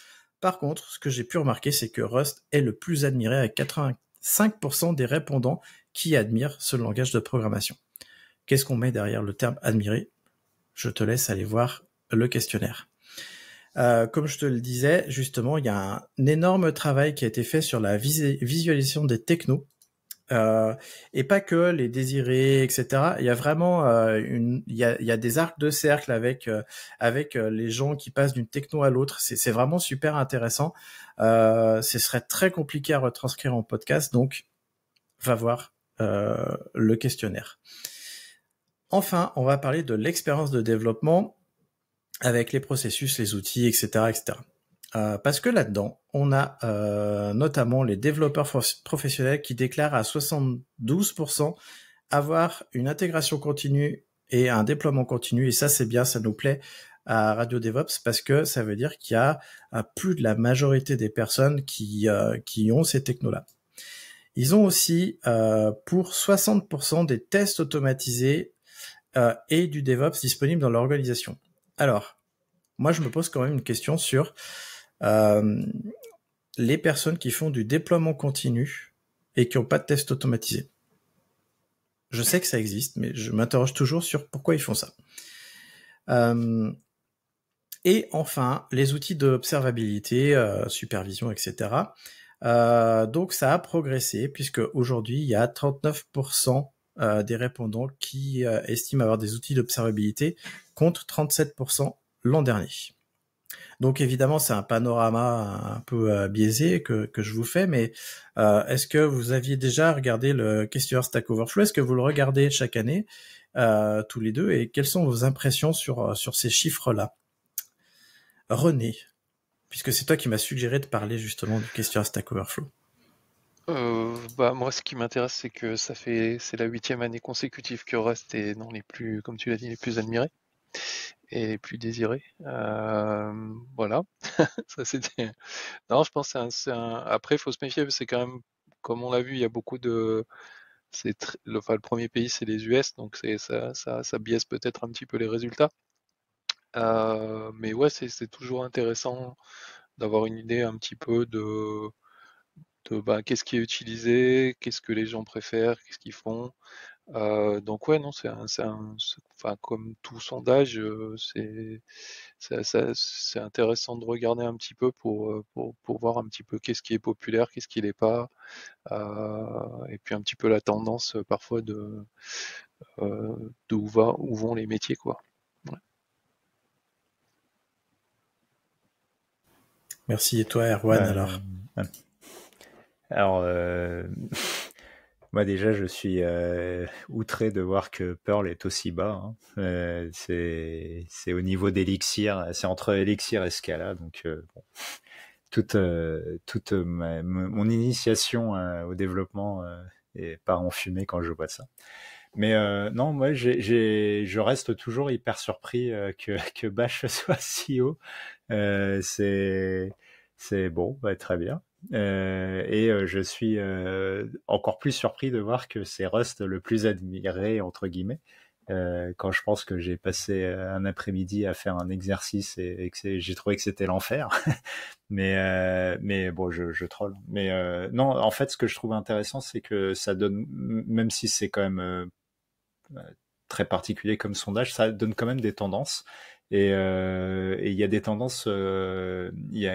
Par contre, ce que j'ai pu remarquer, c'est que Rust est le plus admiré avec 85% des répondants qui admirent ce langage de programmation. Qu'est-ce qu'on met derrière le terme admirer Je te laisse aller voir le questionnaire. Euh, comme je te le disais, justement, il y a un, énorme travail qui a été fait sur la visualisation des technos. Euh, et pas que les désirés, etc. Il y a vraiment euh, une, il y des arcs de cercle avec avec les gens qui passent d'une techno à l'autre. C'est vraiment super intéressant. ce serait très compliqué à retranscrire en podcast, donc va voir le questionnaire. Enfin, on va parler de l'expérience de développement avec les processus, les outils, etc. etc. Euh, parce que là-dedans, on a euh, notamment les développeurs professionnels qui déclarent à 72% avoir une intégration continue et un déploiement continu. Et ça, c'est bien, ça nous plaît à Radio DevOps parce que ça veut dire qu'il y a euh, plus de la majorité des personnes qui, qui ont ces technos-là. Ils ont aussi pour 60% des tests automatisés et du DevOps disponibles dans l'organisation. Alors, moi, je me pose quand même une question sur euh, les personnes qui font du déploiement continu et qui n'ont pas de test automatisé. Je sais que ça existe, mais je m'interroge toujours sur pourquoi ils font ça. Euh, et enfin, les outils d'observabilité, euh, supervision, etc. donc ça a progressé puisque aujourd'hui il y a 39% euh, des répondants qui euh, estiment avoir des outils d'observabilité contre 37% l'an dernier. Donc évidemment, c'est un panorama un peu euh, biaisé que, que, je vous fais, mais est-ce que vous aviez déjà regardé le questionnaire Stack Overflow Est-ce que vous le regardez chaque année, tous les deux, et quelles sont vos impressions sur, sur ces chiffres-là René, puisque c'est toi qui m'as suggéré de parler justement du questionnaire Stack Overflow euh, bah, Moi, ce qui m'intéresse, c'est que ça fait c'est la huitième année consécutive que Rust est dans les plus, comme tu l'as dit, les plus admirés et les plus désirés. Euh, voilà. ça, c'était... Non, je pense que c'est un, Après, il faut se méfier, c'est quand même, comme on l'a vu, il y a beaucoup de... C'est le, enfin, le premier pays, c'est les US, donc c'est, ça, ça, ça biaise peut-être un petit peu les résultats. Euh, mais ouais, c'est, c'est toujours intéressant d'avoir une idée un petit peu de de bah, qu'est-ce qui est utilisé, qu'est-ce que les gens préfèrent, qu'est-ce qu'ils font. Euh, donc ouais, non, c'est un, un enfin, comme tout sondage, euh, c'est intéressant de regarder un petit peu pour, euh, pour, pour voir un petit peu qu'est-ce qui est populaire, qu'est-ce qui l'est pas, et puis un petit peu la tendance parfois de, où, va, où vont les métiers. quoi. Merci et toi Erwan alors. Alors, euh, moi déjà, je suis euh, outré de voir que Pearl est aussi bas. Hein. Euh, c'est au niveau d'Elixir, c'est entre Elixir et Scala. Donc, toute, mon initiation au développement est par en fumée quand je vois ça. Mais non, moi, je reste toujours hyper surpris que, Bash soit si haut. c'est bon, bah, très bien. Euh, et euh, je suis euh, encore plus surpris de voir que c'est Rust le plus admiré, entre guillemets, quand je pense que j'ai passé un après-midi à faire un exercice et, que j'ai trouvé que c'était l'enfer. mais, mais bon, je, je troll. Mais non, en fait, ce que je trouve intéressant, c'est que ça donne, même si c'est quand même très particulier comme sondage, ça donne quand même des tendances. Euh, et il y a des tendances, euh, il y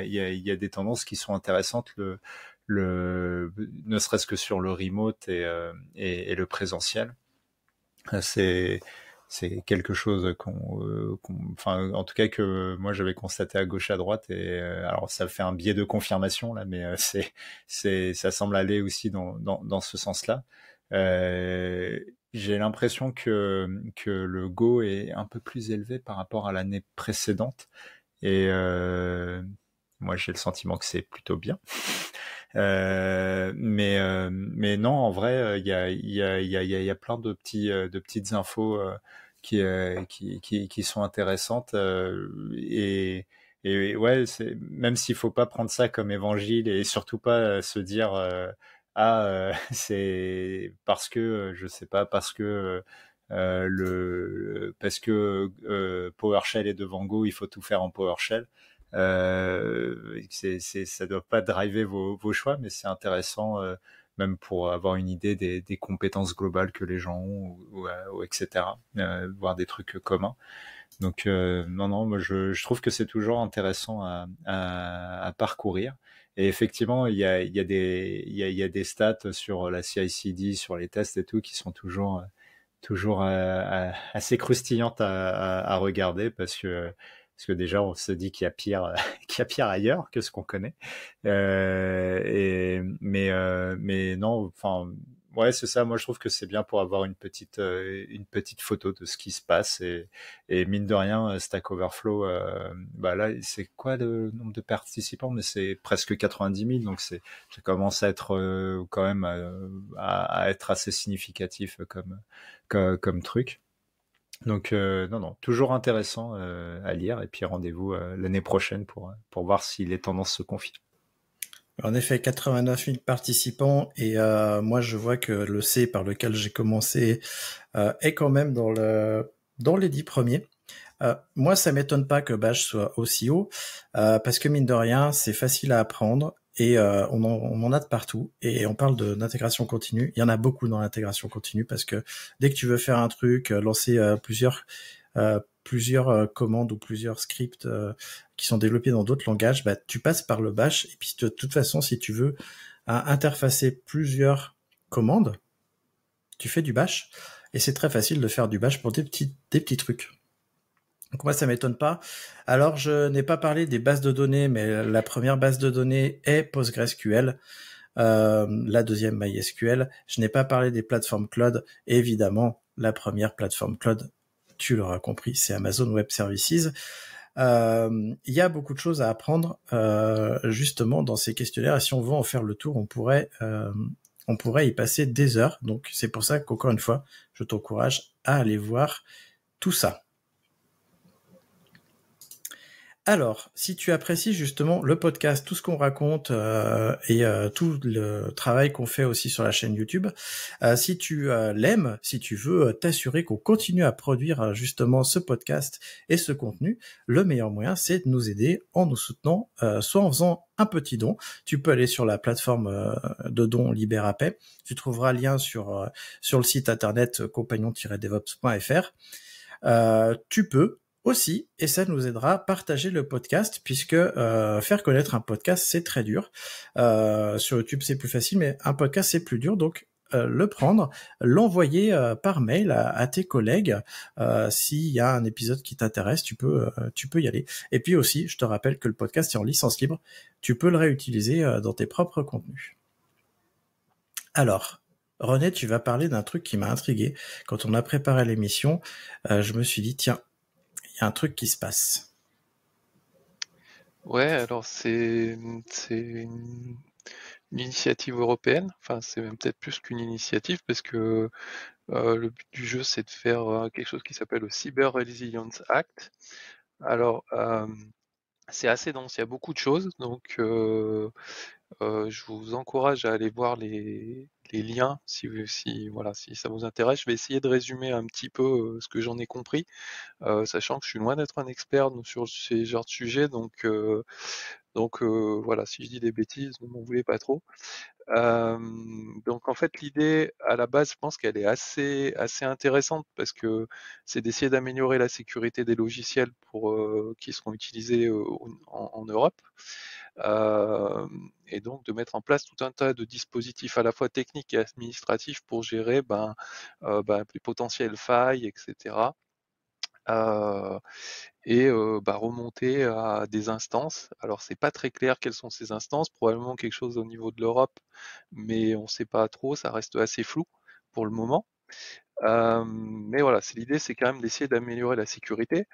a, des tendances qui sont intéressantes. Le, ne serait-ce que sur le remote et, euh, le présentiel, c'est c'est quelque chose qu'on, enfin, en tout cas que moi j'avais constaté à gauche à droite et alors ça fait un biais de confirmation là, mais c'est, ça semble aller aussi dans, dans ce sens-là j'ai l'impression que, que le Go est un peu plus élevé par rapport à l'année précédente. Et euh, moi, j'ai le sentiment que c'est plutôt bien. Euh, mais, euh, mais non, en vrai, il y a, y, a, y, a, y a, plein de, petits, de petites infos qui, qui, qui, sont intéressantes. et, et ouais, même s'il faut pas prendre ça comme évangile et surtout pas se dire ah c'est parce que je sais pas parce que le, parce que PowerShell est devant Go, il faut tout faire en PowerShell. ça ne ça doit pas driver vos, choix, mais c'est intéressant même pour avoir une idée des, compétences globales que les gens ont, etc. voir des trucs communs. Donc non, non, moi je, trouve que c'est toujours intéressant à parcourir. Et effectivement, il y a, des, des stats sur la CICD, sur les tests et tout, qui sont toujours, toujours euh, euh, assez croustillantes à, regarder parce que parce que déjà on se dit qu'il y a pire qu'il y a pire ailleurs que ce qu'on connaît euh, et mais mais non enfin Ouais, c'est ça. Moi, je trouve que c'est bien pour avoir une petite, euh, une petite photo de ce qui se passe. Et, mine de rien, euh, Stack Overflow, euh, bah c'est quoi le nombre de participants Mais c'est presque 90 000. Donc, c'est, ça commence à être quand même à, être assez significatif comme, comme, truc. Donc, non, non, toujours intéressant à lire. Et puis, rendez-vous l'année prochaine pour, pour voir si les tendances se confirment. En effet, 89 000 participants et euh, moi je vois que le C par lequel j'ai commencé euh, est quand même dans le dans les dix premiers. Euh, moi, ça m'étonne pas que Bash soit aussi haut parce que mine de rien, c'est facile à apprendre et on on, en, a de partout. Et on parle d'intégration continue. Il y en a beaucoup dans l'intégration continue parce que dès que tu veux faire un truc, lancer plusieurs plusieurs euh, commandes ou plusieurs scripts euh, qui sont développés dans d'autres langages, bah, tu passes par le bash. Et puis de toute façon, si tu veux interfacer plusieurs commandes, tu fais du bash. Et c'est très facile de faire du bash pour des petits, des petits trucs. Donc moi, ça m'étonne pas. Alors, je n'ai pas parlé des bases de données, mais la première base de données est PostgreSQL. Euh, la deuxième MySQL. Je n'ai pas parlé des plateformes cloud. Évidemment, la première plateforme cloud tu l'auras compris, c'est Amazon Web Services. Euh, il y a beaucoup de choses à apprendre euh, justement dans ces questionnaires. Et si on veut en faire le tour, on pourrait euh, on pourrait y passer des heures. Donc c'est pour ça qu'encore une fois, je t'encourage à aller voir tout ça. Alors, si tu apprécies justement le podcast, tout ce qu'on raconte euh, et euh, tout le travail qu'on fait aussi sur la chaîne YouTube, euh, si tu l'aimes, si tu veux t'assurer qu'on continue à produire justement ce podcast et ce contenu, le meilleur moyen, c'est de nous aider en nous soutenant, soit en faisant un petit don. Tu peux aller sur la plateforme de dons Libérapay. Tu trouveras lien sur sur le site internet compagnon-devops.fr. tu peux aussi, et ça nous aidera à partager le podcast, puisque euh, faire connaître un podcast, c'est très dur. Euh, sur YouTube, c'est plus facile, mais un podcast, c'est plus dur. Donc, euh, le prendre, l'envoyer par mail à, tes collègues. S'il y a un épisode qui t'intéresse, tu peux, tu peux y aller. Et puis aussi, je te rappelle que le podcast est en licence libre. Tu peux le réutiliser dans tes propres contenus. Alors, René, tu vas parler d'un truc qui m'a intrigué. Quand on a préparé l'émission, je me suis dit, tiens, un truc qui se passe. Ouais, alors c'est une, initiative européenne. Enfin, c'est même peut-être plus qu'une initiative parce que euh, le but du jeu, c'est de faire euh, quelque chose qui s'appelle le Cyber Resilience Act. Alors, euh, c'est assez dense, il y a beaucoup de choses, donc je vous encourage à aller voir les, les liens si, vous, si, voilà, si ça vous intéresse. Je vais essayer de résumer un petit peu euh, ce que j'en ai compris, euh, sachant que je suis loin d'être un expert sur ces genres de sujets, donc, euh, donc voilà, si je dis des bêtises, ne m'en voulez pas trop. donc en fait l'idée à la base, je pense qu'elle est assez, assez intéressante parce que c'est d'essayer d'améliorer la sécurité des logiciels pour, qui seront utilisés en Europe et donc de mettre en place tout un tas de dispositifs à la fois techniques et administratifs pour gérer ben, ben, les potentielles failles, etc. et ben, remonter à des instances. Alors c'est pas très clair quelles sont ces instances, probablement quelque chose au niveau de l'Europe, mais on ne sait pas trop, ça reste assez flou pour le moment. Euh, mais voilà, c'est l'idée, c'est quand même d'essayer d'améliorer la sécurité.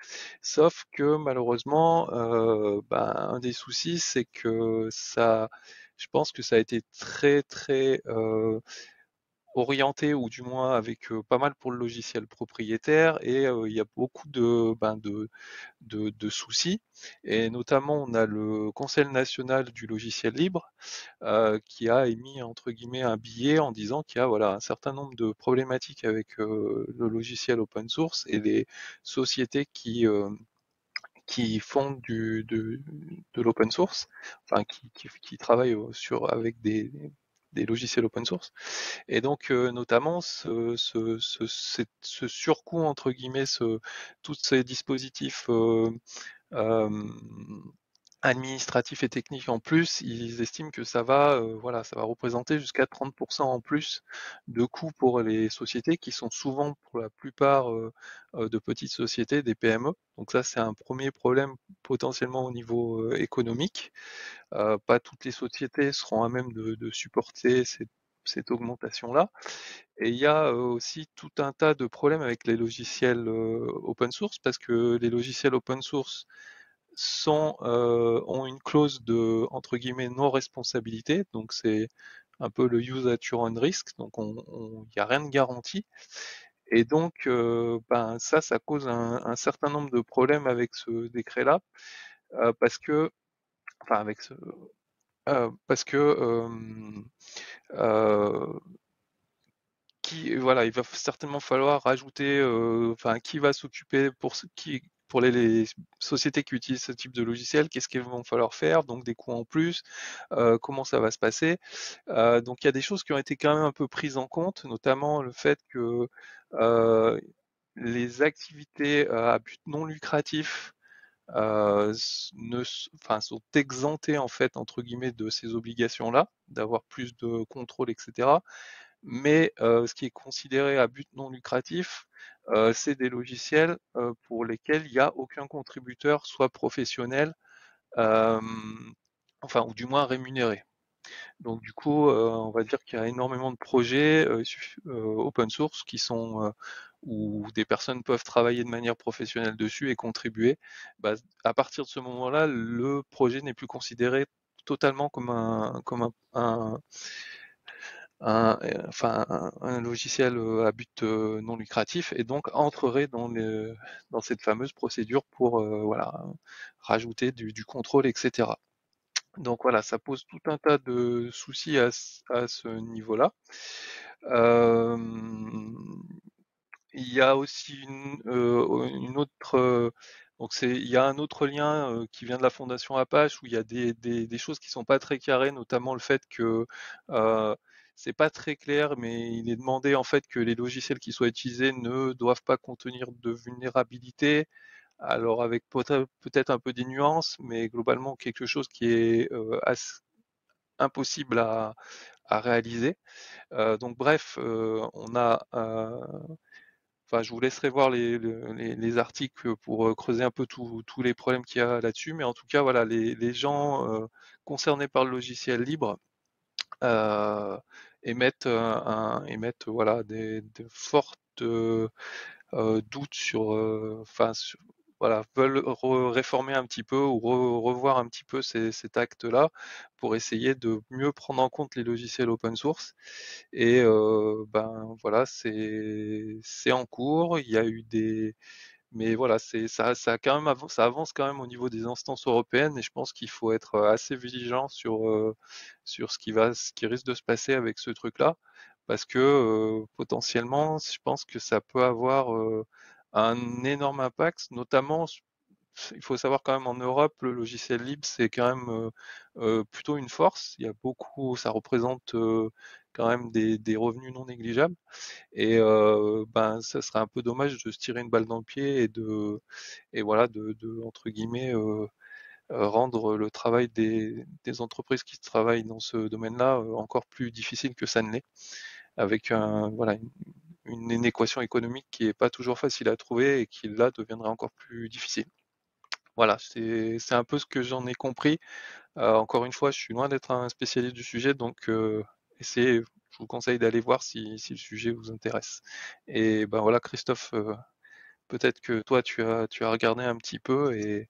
Sauf que malheureusement, euh, ben, un des soucis, c'est que ça, je pense que ça a été très très euh, orienté ou du moins avec pas mal pour le logiciel propriétaire et il y a beaucoup de, ben, de, de, soucis et notamment on a le Conseil national du logiciel libre qui a émis entre guillemets un billet en disant qu'il y a voilà un certain nombre de problématiques avec le logiciel open source et les sociétés qui qui font du, de, de l'open source, enfin qui, qui, qui travaillent sur avec des, des logiciels open source. Et donc, euh, notamment, ce, ce, ce, ce, surcoût, entre guillemets, tous ces dispositifs euh, euh, administratif et technique en plus, ils estiment que ça va, euh, voilà, ça va représenter jusqu'à 30% en plus de coûts pour les sociétés qui sont souvent pour la plupart euh, euh, de petites sociétés, des PME. Donc ça, c'est un premier problème potentiellement au niveau économique. pas toutes les sociétés seront à même de, supporter cette, cette augmentation-là. Et il y a aussi tout un tas de problèmes avec les logiciels open source, parce que les logiciels open source, sont, euh, ont une clause de entre guillemets non responsabilité, donc c'est un peu le use at your own risk, donc il on, n'y a rien de garanti. Et donc, euh, ben ça, ça cause un, un, certain nombre de problèmes avec ce décret-là, euh, parce que, enfin avec ce, euh, parce que qui, voilà, il va certainement falloir rajouter, enfin qui va s'occuper pour qui, pour les, sociétés qui utilisent ce type de logiciel, qu'est-ce qu'il va falloir faire, donc des coûts en plus, euh, comment ça va se passer. Euh, donc il y a des choses qui ont été quand même un peu prises en compte, notamment le fait que euh, les activités à but non lucratif ne, sont exemptées en fait entre guillemets de ces obligations-là, d'avoir plus de contrôle, etc mais ce qui est considéré à but non lucratif euh, c'est des logiciels euh, pour lesquels il n'y a aucun contributeur, soit professionnel, euh, enfin, ou du moins rémunéré. Donc du coup, on va dire qu'il y a énormément de projets open source qui sont où des personnes peuvent travailler de manière professionnelle dessus et contribuer. Bah, à partir de ce moment-là, le projet n'est plus considéré totalement comme un, comme un un, euh, enfin, un, logiciel euh, à but euh, non lucratif et donc entrerait dans, dans cette fameuse procédure pour voilà, rajouter du, contrôle, etc. Donc voilà, ça pose tout un tas de soucis à, ce niveau-là. il y a aussi une, autre donc c'est il y a un autre lien qui vient de la fondation Apache où il y a des, des choses qui sont pas très carrées notamment le fait que c'est pas très clair, mais il est demandé en fait que les logiciels qui soient utilisés ne doivent pas contenir de vulnérabilité. Alors avec peut-être un peu des nuances, mais globalement quelque chose qui est euh, impossible à, réaliser. Euh, donc bref, euh, on a Enfin, je vous laisserai voir les, articles pour creuser un peu tous les problèmes qu'il y a là-dessus. Mais en tout cas, voilà, les, gens concernés par le logiciel libre euh, euh, émettent, voilà, des, fortes euh, doutes sur, enfin, voilà, veulent réformer un petit peu ou revoir un petit peu ces, cet acte-là pour essayer de mieux prendre en compte les logiciels open source. Et ben voilà, c'est en cours. Il y a eu des, mais voilà, c'est ça, quand même avance, ça avance quand même au niveau des instances européennes et je pense qu'il faut être euh, assez vigilant sur, euh, sur ce, qui va, ce qui risque de se passer avec ce truc-là parce que euh, potentiellement, je pense que ça peut avoir un énorme impact, notamment. Il faut savoir quand même en Europe, le logiciel libre, c'est quand même plutôt une force. Il y a beaucoup, ça représente quand même des, revenus non négligeables. Et euh, ben, ça serait un peu dommage de se tirer une balle dans le pied et de, et voilà, de, entre guillemets, euh, euh, rendre le travail des, entreprises qui travaillent dans ce domaine-là encore plus difficile que ça ne l'est, avec voilà, une, équation économique qui n'est pas toujours facile à trouver et qui là deviendrait encore plus difficile. Voilà, c'est un peu ce que j'en ai compris. encore une fois, je suis loin d'être un spécialiste du sujet, donc c'est, je vous conseille d'aller voir si, le sujet vous intéresse. Et ben voilà, Christophe, euh, peut-être que toi, tu as, tu as regardé un petit peu et,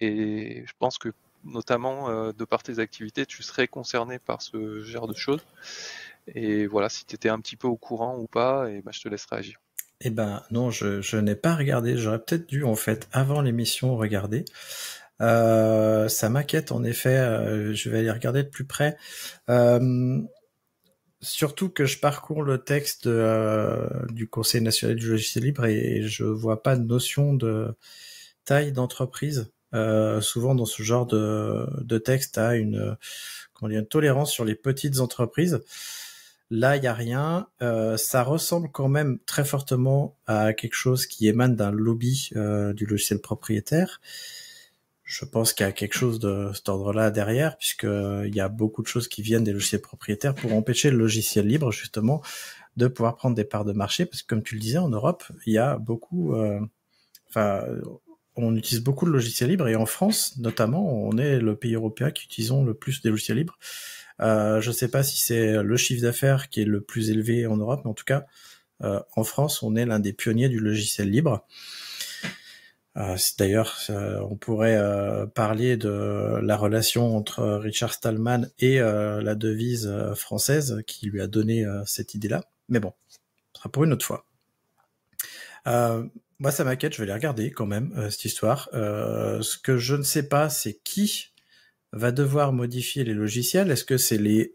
et je pense que notamment euh, de par tes activités, tu serais concerné par ce genre de choses. Et voilà, si tu étais un petit peu au courant ou pas, et ben, je te laisse réagir. et eh ben non, je, n'ai pas regardé. J'aurais peut-être dû en fait avant l'émission regarder. Euh, ça m'inquiète en effet. je vais aller regarder de plus près. Euh, surtout que je parcours le texte euh, du Conseil national du logiciel libre et, je vois pas de notion de taille d'entreprise. Euh, souvent dans ce genre de, de texte à une, comment dire, une tolérance sur les petites entreprises. Là, il n'y a rien. Euh, ça ressemble quand même très fortement à quelque chose qui émane d'un lobby du logiciel propriétaire je pense qu'il y a quelque chose de cet ordre-là derrière, puisqu'il euh, y a beaucoup de choses qui viennent des logiciels propriétaires pour empêcher le logiciel libre, justement, de pouvoir prendre des parts de marché, parce que comme tu le disais, en Europe, il y a beaucoup... Euh, enfin, on utilise beaucoup de logiciels libres, et en France, notamment, on est le pays européen qui utilise le plus des logiciels libres. Euh, je ne sais pas si c'est le chiffre d'affaires qui est le plus élevé en Europe, mais en tout cas, en France, on est l'un des pionniers du logiciel libre. Euh, d'ailleurs, euh, on pourrait euh, parler de la relation entre Richard Stallman et la devise française qui lui a donné cette idée-là. Mais bon, ça sera pour une autre fois. moi, ça m'inquiète, je vais les regarder quand même, cette histoire. ce que je ne sais pas, c'est qui va devoir modifier les logiciels. Est-ce que c'est les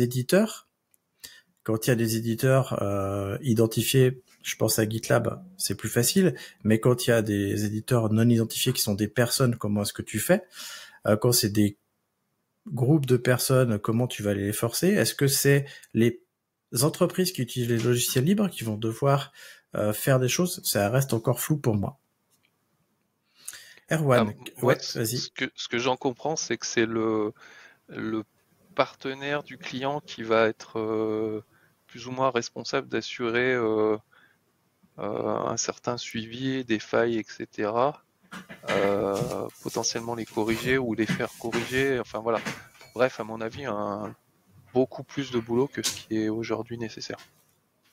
éditeurs Quand il y a des éditeurs identifiés je pense à GitLab, c'est plus facile, mais quand il y a des éditeurs non identifiés qui sont des personnes, comment est-ce que tu fais euh, Quand c'est des groupes de personnes, comment tu vas les forcer Est-ce que c'est les entreprises qui utilisent les logiciels libres qui vont devoir euh, faire des choses Ça reste encore flou pour moi. Erwan, ah, ouais, vas-y. Ce que, ce que j'en comprends, c'est que c'est le, le partenaire du client qui va être euh, plus ou moins responsable d'assurer... Euh, un certain suivi des failles, etc. Euh, potentiellement les corriger ou les faire corriger. Enfin voilà. Bref, à mon avis, un, beaucoup plus de boulot que ce qui est aujourd'hui nécessaire.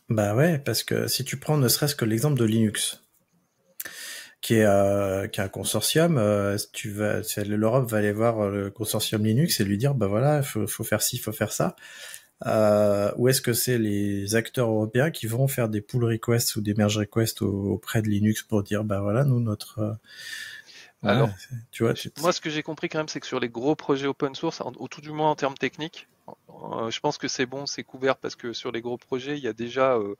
Bah ouais, parce que si tu prends ne serait-ce que l'exemple de Linux, qui est, euh, qui un consortium, tu vas, l'Europe va aller voir le consortium Linux et lui dire, bah voilà, faut, faut faire ci, faut faire ça euh, ou est-ce que c'est les acteurs européens qui vont faire des pull requests ou des merge requests auprès de Linux pour dire bah voilà nous notre euh, alors, tu vois, moi ce que j'ai compris quand même c'est que sur les gros projets open source, au tout du moins en termes techniques, je pense que c'est bon, c'est couvert parce que sur les gros projets il y a déjà euh,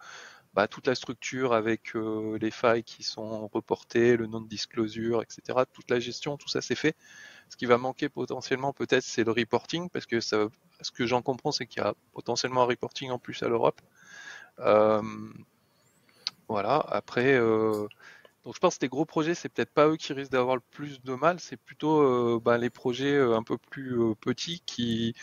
bah, toute la structure avec euh, les failles qui sont reportées, le nom de disclosure etc. Toute la gestion, tout ça c'est fait. Ce qui va manquer potentiellement peut-être c'est le reporting, parce que ce que j'en comprends c'est qu'il y a potentiellement un reporting en plus à l'Europe. Euh, voilà, après... Euh, donc je pense que les gros projets, c'est peut-être pas eux qui risquent d'avoir le plus de mal, c'est plutôt euh, bah, les projets euh, un peu plus euh, petits qui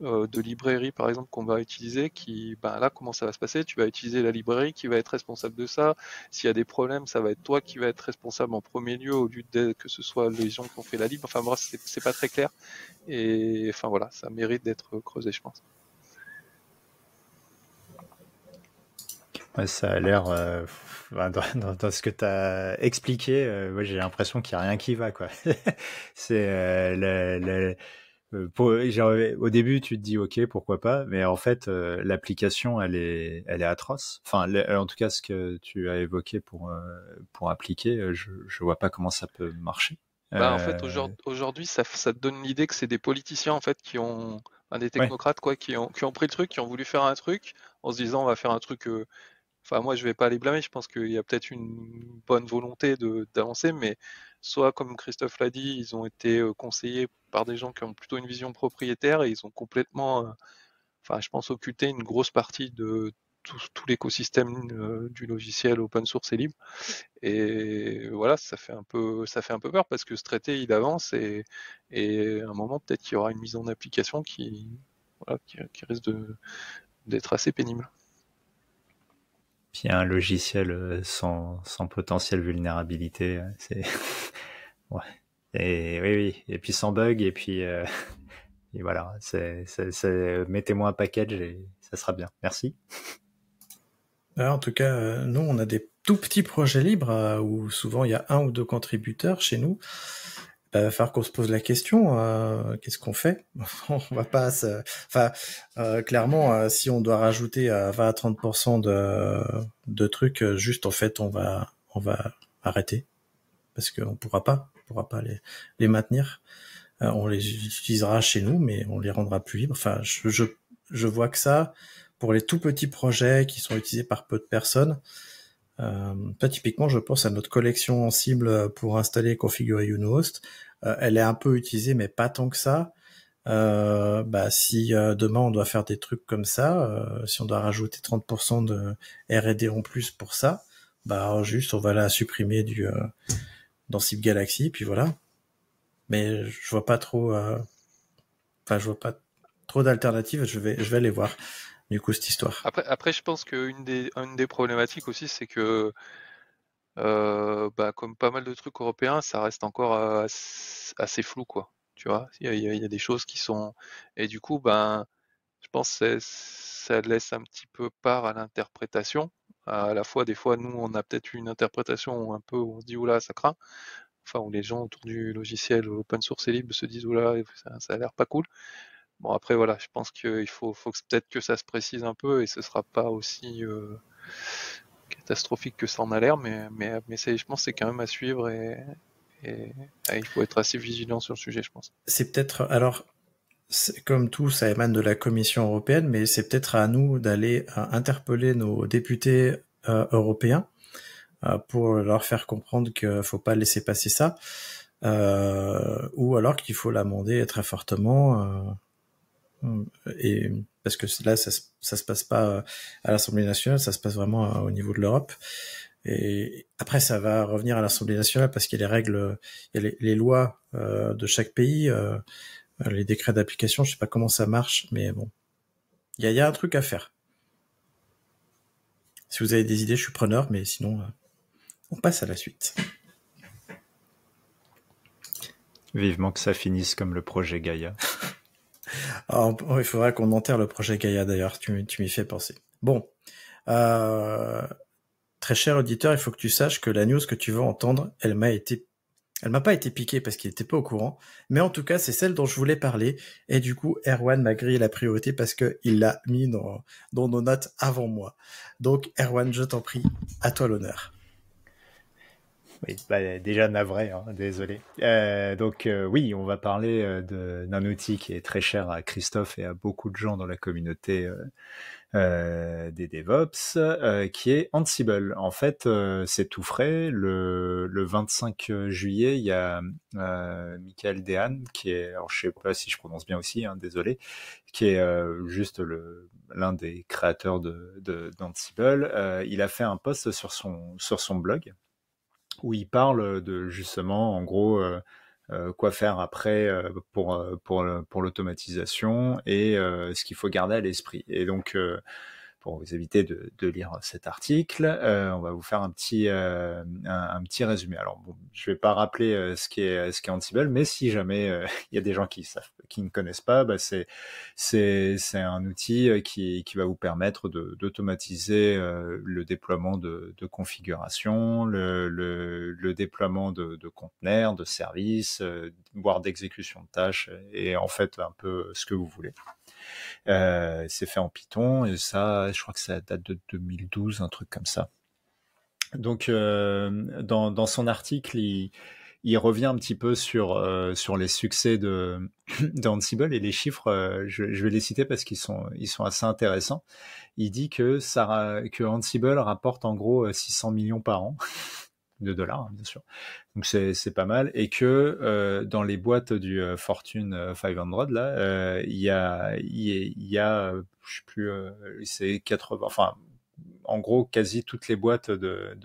de librairie par exemple qu'on va utiliser, qui ben là comment ça va se passer Tu vas utiliser la librairie qui va être responsable de ça. S'il y a des problèmes, ça va être toi qui va être responsable en premier lieu au lieu de, que ce soit les gens qui ont fait la libre. Enfin moi c'est pas très clair. Et enfin voilà, ça mérite d'être creusé, je pense. ça a l'air, euh, dans, ce que tu as expliqué, euh, moi j'ai l'impression qu'il n'y a rien qui va. quoi. c'est euh, le, Au début, tu te dis, OK, pourquoi pas, mais en fait, l'application, elle est, elle est atroce. Enfin, en tout cas, ce que tu as évoqué pour, pour appliquer, je ne vois pas comment ça peut marcher. Bah, en fait, aujourd'hui, ça, te donne l'idée que c'est des politiciens en fait qui ont, des technocrates quoi, qui ont, qui ont pris le truc, qui ont voulu faire un truc en se disant on va faire un truc Enfin, moi, je vais pas les blâmer. Je pense qu'il y a peut-être une bonne volonté d'avancer, mais soit, comme Christophe l'a dit, ils ont été euh, conseillés par des gens qui ont plutôt une vision propriétaire et ils ont complètement, euh, enfin, je pense, occulté une grosse partie de tout, l'écosystème euh, du logiciel open source et libre. Et voilà, ça fait un peu, ça fait un peu peur parce que ce traité, il avance et, et à un moment, peut-être qu'il y aura une mise en application qui, voilà, qui, qui risque d'être assez pénible puis un logiciel euh, sans, sans potentielle vulnérabilité, c'est ouais. Et oui, oui, et puis sans bug, et puis euh, et voilà, c'est, mettez-moi un package et ça sera bien. Merci. Alors, euh, en tout cas, nous, on a des tout petits projets libres où souvent il y a un ou deux contributeurs chez nous euh, falloir qu'on se pose la question euh, qu'est-ce qu'on fait On va pas, enfin, euh, clairement, euh, si on doit rajouter 20 à 30 de de trucs, juste en fait, on va on va arrêter parce qu'on pourra pas, on pourra pas les les maintenir. on les utilisera chez nous, mais on les rendra plus libres. Enfin, je, je vois que ça pour les tout petits projets qui sont utilisés par peu de personnes. Euh, typiquement, je pense à notre collection en cible pour installer et configurer Unohost. host euh, elle est un peu utilisée, mais pas tant que ça. Euh, bah, si euh, demain on doit faire des trucs comme ça, si on doit rajouter 30% de R&D en plus pour ça, bah juste on va la supprimer du dans Cible Galaxy, puis voilà. Mais je vois pas trop, enfin je vois pas trop d'alternatives. Je vais je vais aller voir du coup cette histoire. Après, après je pense qu'une des, une des problématiques aussi, c'est que euh, bah, comme pas mal de trucs européens, ça reste encore assez, flou, quoi. Tu vois, il y, a des choses qui sont. Et du coup, ben, je pense que ça laisse un petit peu part à l'interprétation. À la fois, des fois, nous, on a peut-être une interprétation un peu on se dit, oula, ça craint. Enfin, où les gens autour du logiciel open source et libre se disent, oula, ça, ça a l'air pas cool. Bon, après, voilà, je pense qu'il faut, faut peut-être que ça se précise un peu et ce sera pas aussi euh, catastrophique que ça en a l'air, mais, je pense que c'est quand même à suivre et, il faut être assez vigilant sur le sujet, je pense. C'est peut-être, alors, comme tout, ça émane de la Commission européenne, mais c'est peut-être à nous d'aller euh, interpeller nos députés euh, européens pour leur faire comprendre qu'il ne faut pas laisser passer ça. ou alors qu'il faut l'amender très fortement et parce que là, ça, se passe pas euh, à l'Assemblée nationale, ça se passe vraiment euh, au niveau de l'Europe. Et après, ça va revenir à l'Assemblée nationale parce qu'il y a les règles, il les, lois euh, de chaque pays, les décrets d'application. Je sais pas comment ça marche, mais bon, il y a, un truc à faire. Si vous avez des idées, je suis preneur, mais sinon, on passe à la suite. Vivement que ça finisse comme le projet Gaïa il faudra qu'on enterre le projet Gaïa d'ailleurs, tu, m'y fais penser. Bon. Euh, très cher auditeur, il faut que tu saches que la news que tu vas entendre, elle m'a été elle m'a pas été piquée parce qu'il était pas au courant, mais en tout cas, c'est celle dont je voulais parler. Et du coup, Erwan m'a grillé la priorité parce qu'il l'a mis dans nos notes avant moi. Donc, Erwan, je t'en prie, à toi l'honneur. Oui, bah, déjà navré, hein, désolé. Euh, donc euh, oui, on va parler euh, d'un outil qui est très cher à Christophe et à beaucoup de gens dans la communauté des DevOps, qui est Ansible. En fait, c'est tout frais. Le, 25 juillet, il y a Michael Dehan, qui est, alors je sais pas si je prononce bien aussi, hein, désolé, qui est juste l'un des créateurs d'Ansible. il a fait un post sur son blog où il parle de justement, en gros, quoi faire après pour, pour, pour l'automatisation et ce qu'il faut garder à l'esprit. Et donc, pour vous éviter de, lire cet article, euh, on va vous faire un petit, euh, un, petit résumé. Alors, bon, je ne vais pas rappeler euh, ce qui est ce qui est Ansible, mais si jamais il y a des gens qui savent, qui ne connaissent pas, bah c'est un outil qui, qui va vous permettre d'automatiser le déploiement de, de configuration, le, le, déploiement de, de conteneurs, de services, voire d'exécution de tâches, et en fait un peu ce que vous voulez. Euh, c'est fait en Python et ça, je crois que ça date de 2012, un truc comme ça. Donc, euh, dans, dans, son article, il, il revient un petit peu sur, euh, sur les succès de, d'Ansible et les chiffres, je, je, vais les citer parce qu'ils sont, ils sont assez intéressants. Il dit que, ça, que Ansible rapporte en gros 600 millions par an. de dollars, hein, bien sûr. Donc c'est pas mal. Et que euh, dans les boîtes du euh, Fortune 500, euh, là, il y a, il y sais plus, c'est 80, enfin, en gros, quasi toutes les boîtes de,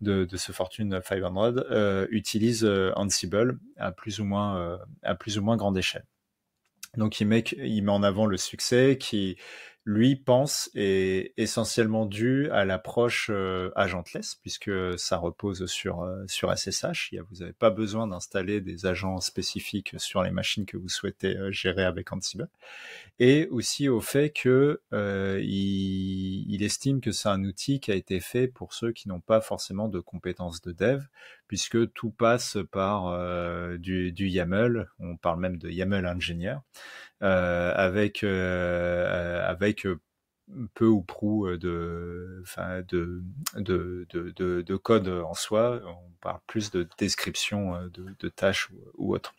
de, ce Fortune 500 utilisent Ansible à plus ou moins, à plus ou moins grande échelle. Donc il il met en avant le succès qui lui pense est essentiellement dû à l'approche euh, agentless, puisque ça repose sur, euh, sur SSH. Vous n'avez pas besoin d'installer des agents spécifiques sur les machines que vous souhaitez euh, gérer avec Ansible. Et aussi au fait que il, estime que c'est un outil qui a été fait pour ceux qui n'ont pas forcément de compétences de dev, puisque tout passe par euh, du, du, YAML, on parle même de YAML ingénieur, avec, euh, euh, avec peu ou prou de, de, de, de, de code en soi, on parle plus de description de, tâches ou, autres.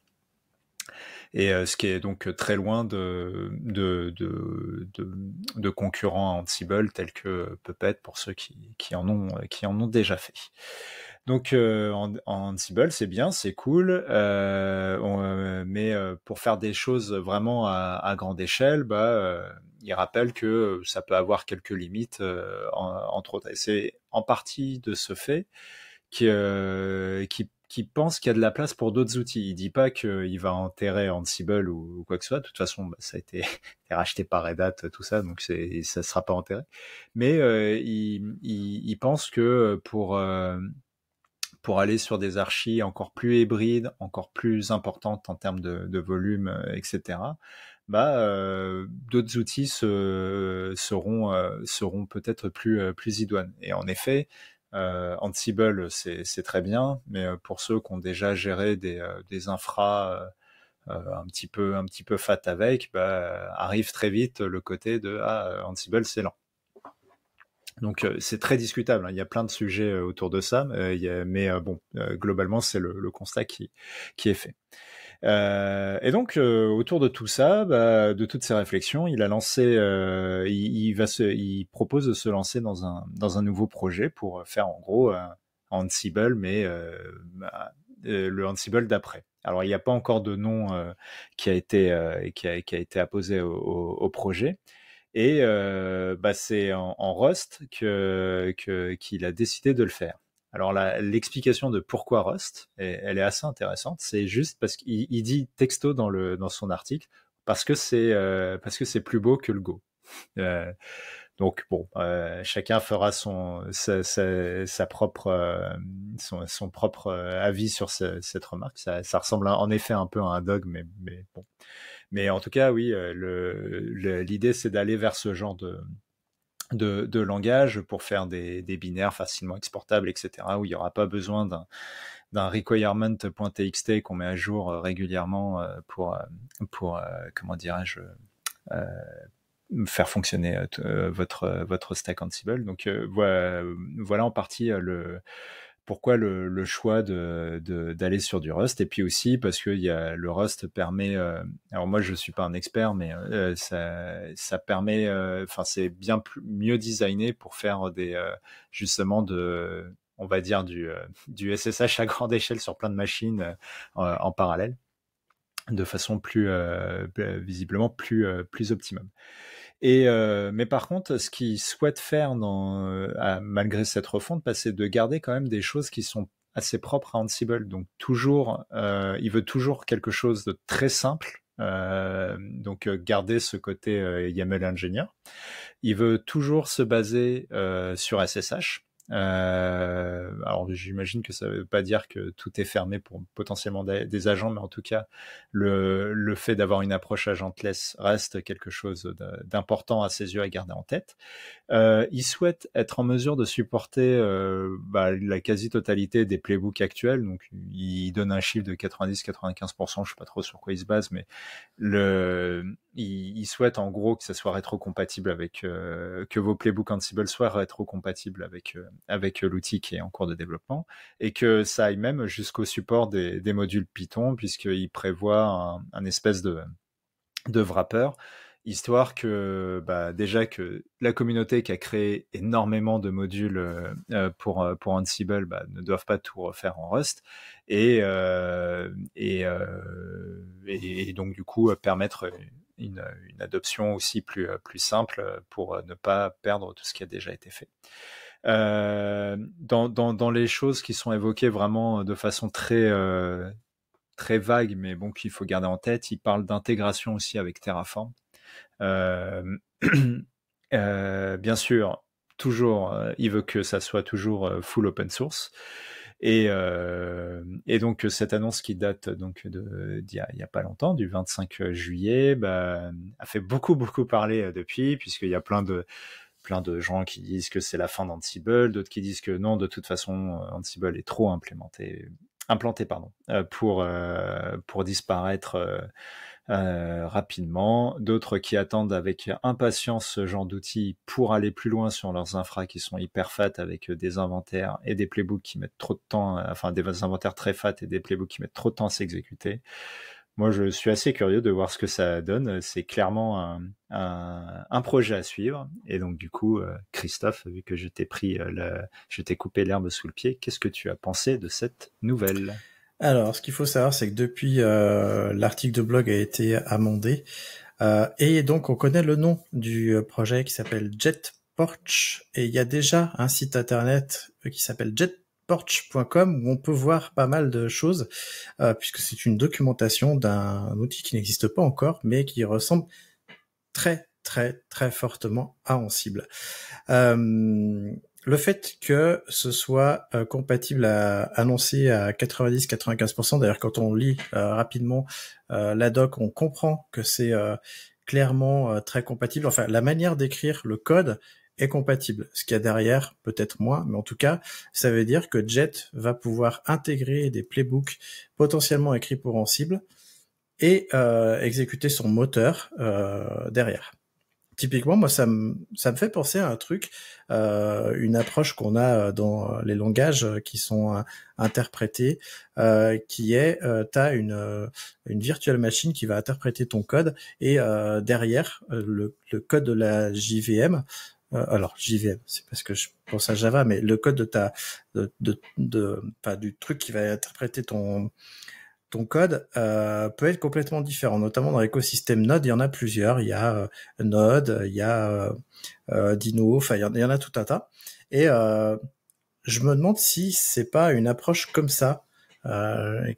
Et ce qui est donc très loin de, de, de, concurrents à Ansible tels que Puppet pour ceux qui, qui, en ont, qui en ont déjà fait. Donc euh, en, en, c'est bien, c'est cool, euh, euh, mais pour faire des choses vraiment à, grande échelle, bah, il rappelle que ça peut avoir quelques limites, entre autres. c'est en partie de ce fait qu'il pense qu'il y a de la place pour d'autres outils. Il dit pas qu'il va enterrer Ansible ou, quoi que ce soit. De toute façon, bah, ça a été racheté par Red Hat, tout ça, donc ça sera pas enterré. Mais il, pense que pour pour aller sur des archis encore plus hybrides, encore plus importantes en termes de, volume, euh, etc. Bah, euh, d'autres outils euh, seront, peut-être plus, idoines. Et en effet, Ansible, c'est très bien, mais pour ceux qui ont déjà géré des, des infras un petit peu un petit peu fat avec, bah, arrive très vite le côté de ah, Ansible, c'est lent. Donc euh, c'est très discutable, hein. il y a plein de sujets euh, autour de ça, euh, mais bon, globalement c'est le, constat qui, est fait. et donc autour de tout ça, bah, de toutes ces réflexions, il a lancé, il, propose de se lancer dans un nouveau projet pour faire en gros un Ansible, mais bah, le Ansible d'après. Alors il n'y a pas encore de nom qui a été qui a, été apposé au projet. Et bah, c'est en, Rust que, qu'il a décidé de le faire. Alors l'explication de pourquoi Rust, elle est assez intéressante. C'est juste parce qu'il dit texto dans, le, dans son article parce que c'est plus beau que le Go. Euh, donc bon, euh, chacun fera son sa, propre euh, son, propre euh, avis sur cette remarque. Ça, ressemble en effet un peu à un dogme, mais, bon. Mais en tout cas, oui, le, l'idée c'est d'aller vers ce genre de, de, langage pour faire des, binaires facilement exportables, etc. Où il n'y aura pas besoin d'un d'un requirement.txt qu'on met à jour régulièrement pour pour comment dirais-je faire fonctionner euh, euh, votre, euh, votre stack Ansible. Donc voilà, en partie le pourquoi le, choix d'aller de, d'aller sur du Rust et puis aussi parce que y a, le Rust permet alors moi je ne suis pas un expert mais ça, ça, permet enfin c'est bien mieux designé pour faire des justement de on va dire du, du SSH à grande échelle sur plein de machines en parallèle de façon plus visiblement plus plus optimum. Et, euh, mais par contre, ce qu'il souhaite faire, euh, malgré cette refonte, bah, c'est de garder quand même des choses qui sont assez propres à Ansible. Donc toujours, euh, il veut toujours quelque chose de très simple. donc garder ce côté YAML ingénieur. Il veut toujours se baser sur SSH. Euh, alors j'imagine que ça ne veut pas dire que tout est fermé pour potentiellement des, agents, mais en tout cas, le, le fait d'avoir une approche agentless reste quelque chose d'important à ses yeux à garder en tête. Euh, il souhaite être en mesure de supporter euh, bah, la quasi-totalité des playbooks actuels, donc il donne un chiffre de 90-95%, je ne sais pas trop sur quoi il se base, mais le ils, souhaitent en gros que ça soit rétro-compatible avec euh, que vos playbooks Ansible soient rétro-compatibles avec euh, avec euh, l'outil qui est en cours de développement et que ça aille même jusqu'au support des, modules Python puisqu'ils prévoient un, espèce de de wrapper histoire que bah, déjà que la communauté qui a créé énormément de modules pour, pour Ansible bah, ne doivent pas tout refaire en Rust et, et, donc du coup permettre une, adoption aussi plus, euh, simple euh, pour euh, ne pas perdre tout ce qui a déjà été fait. dans, les choses qui sont évoquées vraiment de façon très, très vague, mais bon, qu'il faut garder en tête, il parle d'intégration aussi avec Terraform. bien sûr, toujours, il veut que ça soit toujours full open source. Et, euh, et, donc euh, cette annonce qui date euh, donc de euh, d'il y, a pas longtemps, du 25 juillet, bah, a fait beaucoup beaucoup parler depuis, puisqu'il y a plein de plein de gens qui disent que c'est la fin d'Ansible, d'autres qui disent que non, de toute façon Ansible est trop implémenté, implanté pardon, pour pour disparaître euh, rapidement, d'autres qui attendent avec impatience ce genre d'outils pour aller plus loin sur leurs infras qui sont hyper fat avec des inventaires et des playbooks qui mettent trop de temps, enfin des inventaires très fat et des playbooks qui mettent trop de temps à s'exécuter. Moi, je suis assez curieux de voir ce que ça donne. C'est clairement un, projet à suivre. Et donc, du coup, euh, Christophe, vu que je t'ai pris, euh, je t'ai coupé l'herbe sous le pied, qu'est-ce que tu as pensé de cette nouvelle alors, ce qu'il faut savoir, c'est que depuis, euh, l'article de blog a été amendé. Euh, et donc, on connaît le nom du euh, projet qui s'appelle JetPorch. Et il y a déjà un site internet qui s'appelle jetporch.com où on peut voir pas mal de choses, puisque c'est une documentation d'un outil qui n'existe pas encore, mais qui ressemble très, très, très fortement à Ansible le fait que ce soit euh, compatible à annoncer à 90-95%, d'ailleurs quand on lit euh, rapidement euh, la doc, on comprend que c'est clairement très compatible. Enfin, la manière d'écrire le code est compatible. Ce qu'il y a derrière, peut-être moins, mais en tout cas, ça veut dire que Jet va pouvoir intégrer des playbooks potentiellement écrits pour en cible et exécuter son moteur derrière typiquement, moi, ça me, fait penser à un truc, euh, une approche qu'on a euh, dans euh, les langages qui sont interprétés, qui est, tu as une, une virtual machine qui va interpréter ton code et derrière, le, code de la JVM, alors JVM, c'est parce que je pense à Java, mais le code de ta, de, de, du truc qui va interpréter ton, ton code euh, peut être complètement différent, notamment dans l'écosystème Node, il y en a plusieurs, il y a euh, Node, il y a euh, Dino, enfin il y, en, a tout un tas. Et je me demande si c'est pas une approche comme ça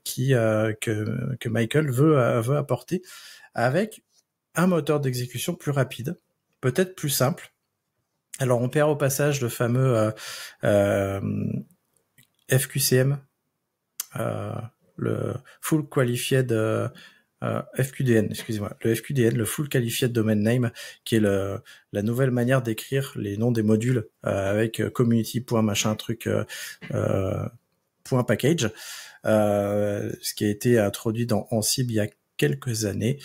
qui que, que, Michael veut veut apporter avec un moteur d'exécution plus rapide, peut-être plus simple. Alors on perd au passage le fameux FQCM le full qualified euh, euh, FQDN, excusez-moi, le FQDN, le Full Qualified Domain Name, qui est la nouvelle manière d'écrire les noms des modules euh, avec communitymachin point truc point package, ce qui a été introduit dans Ansible il y a quelques années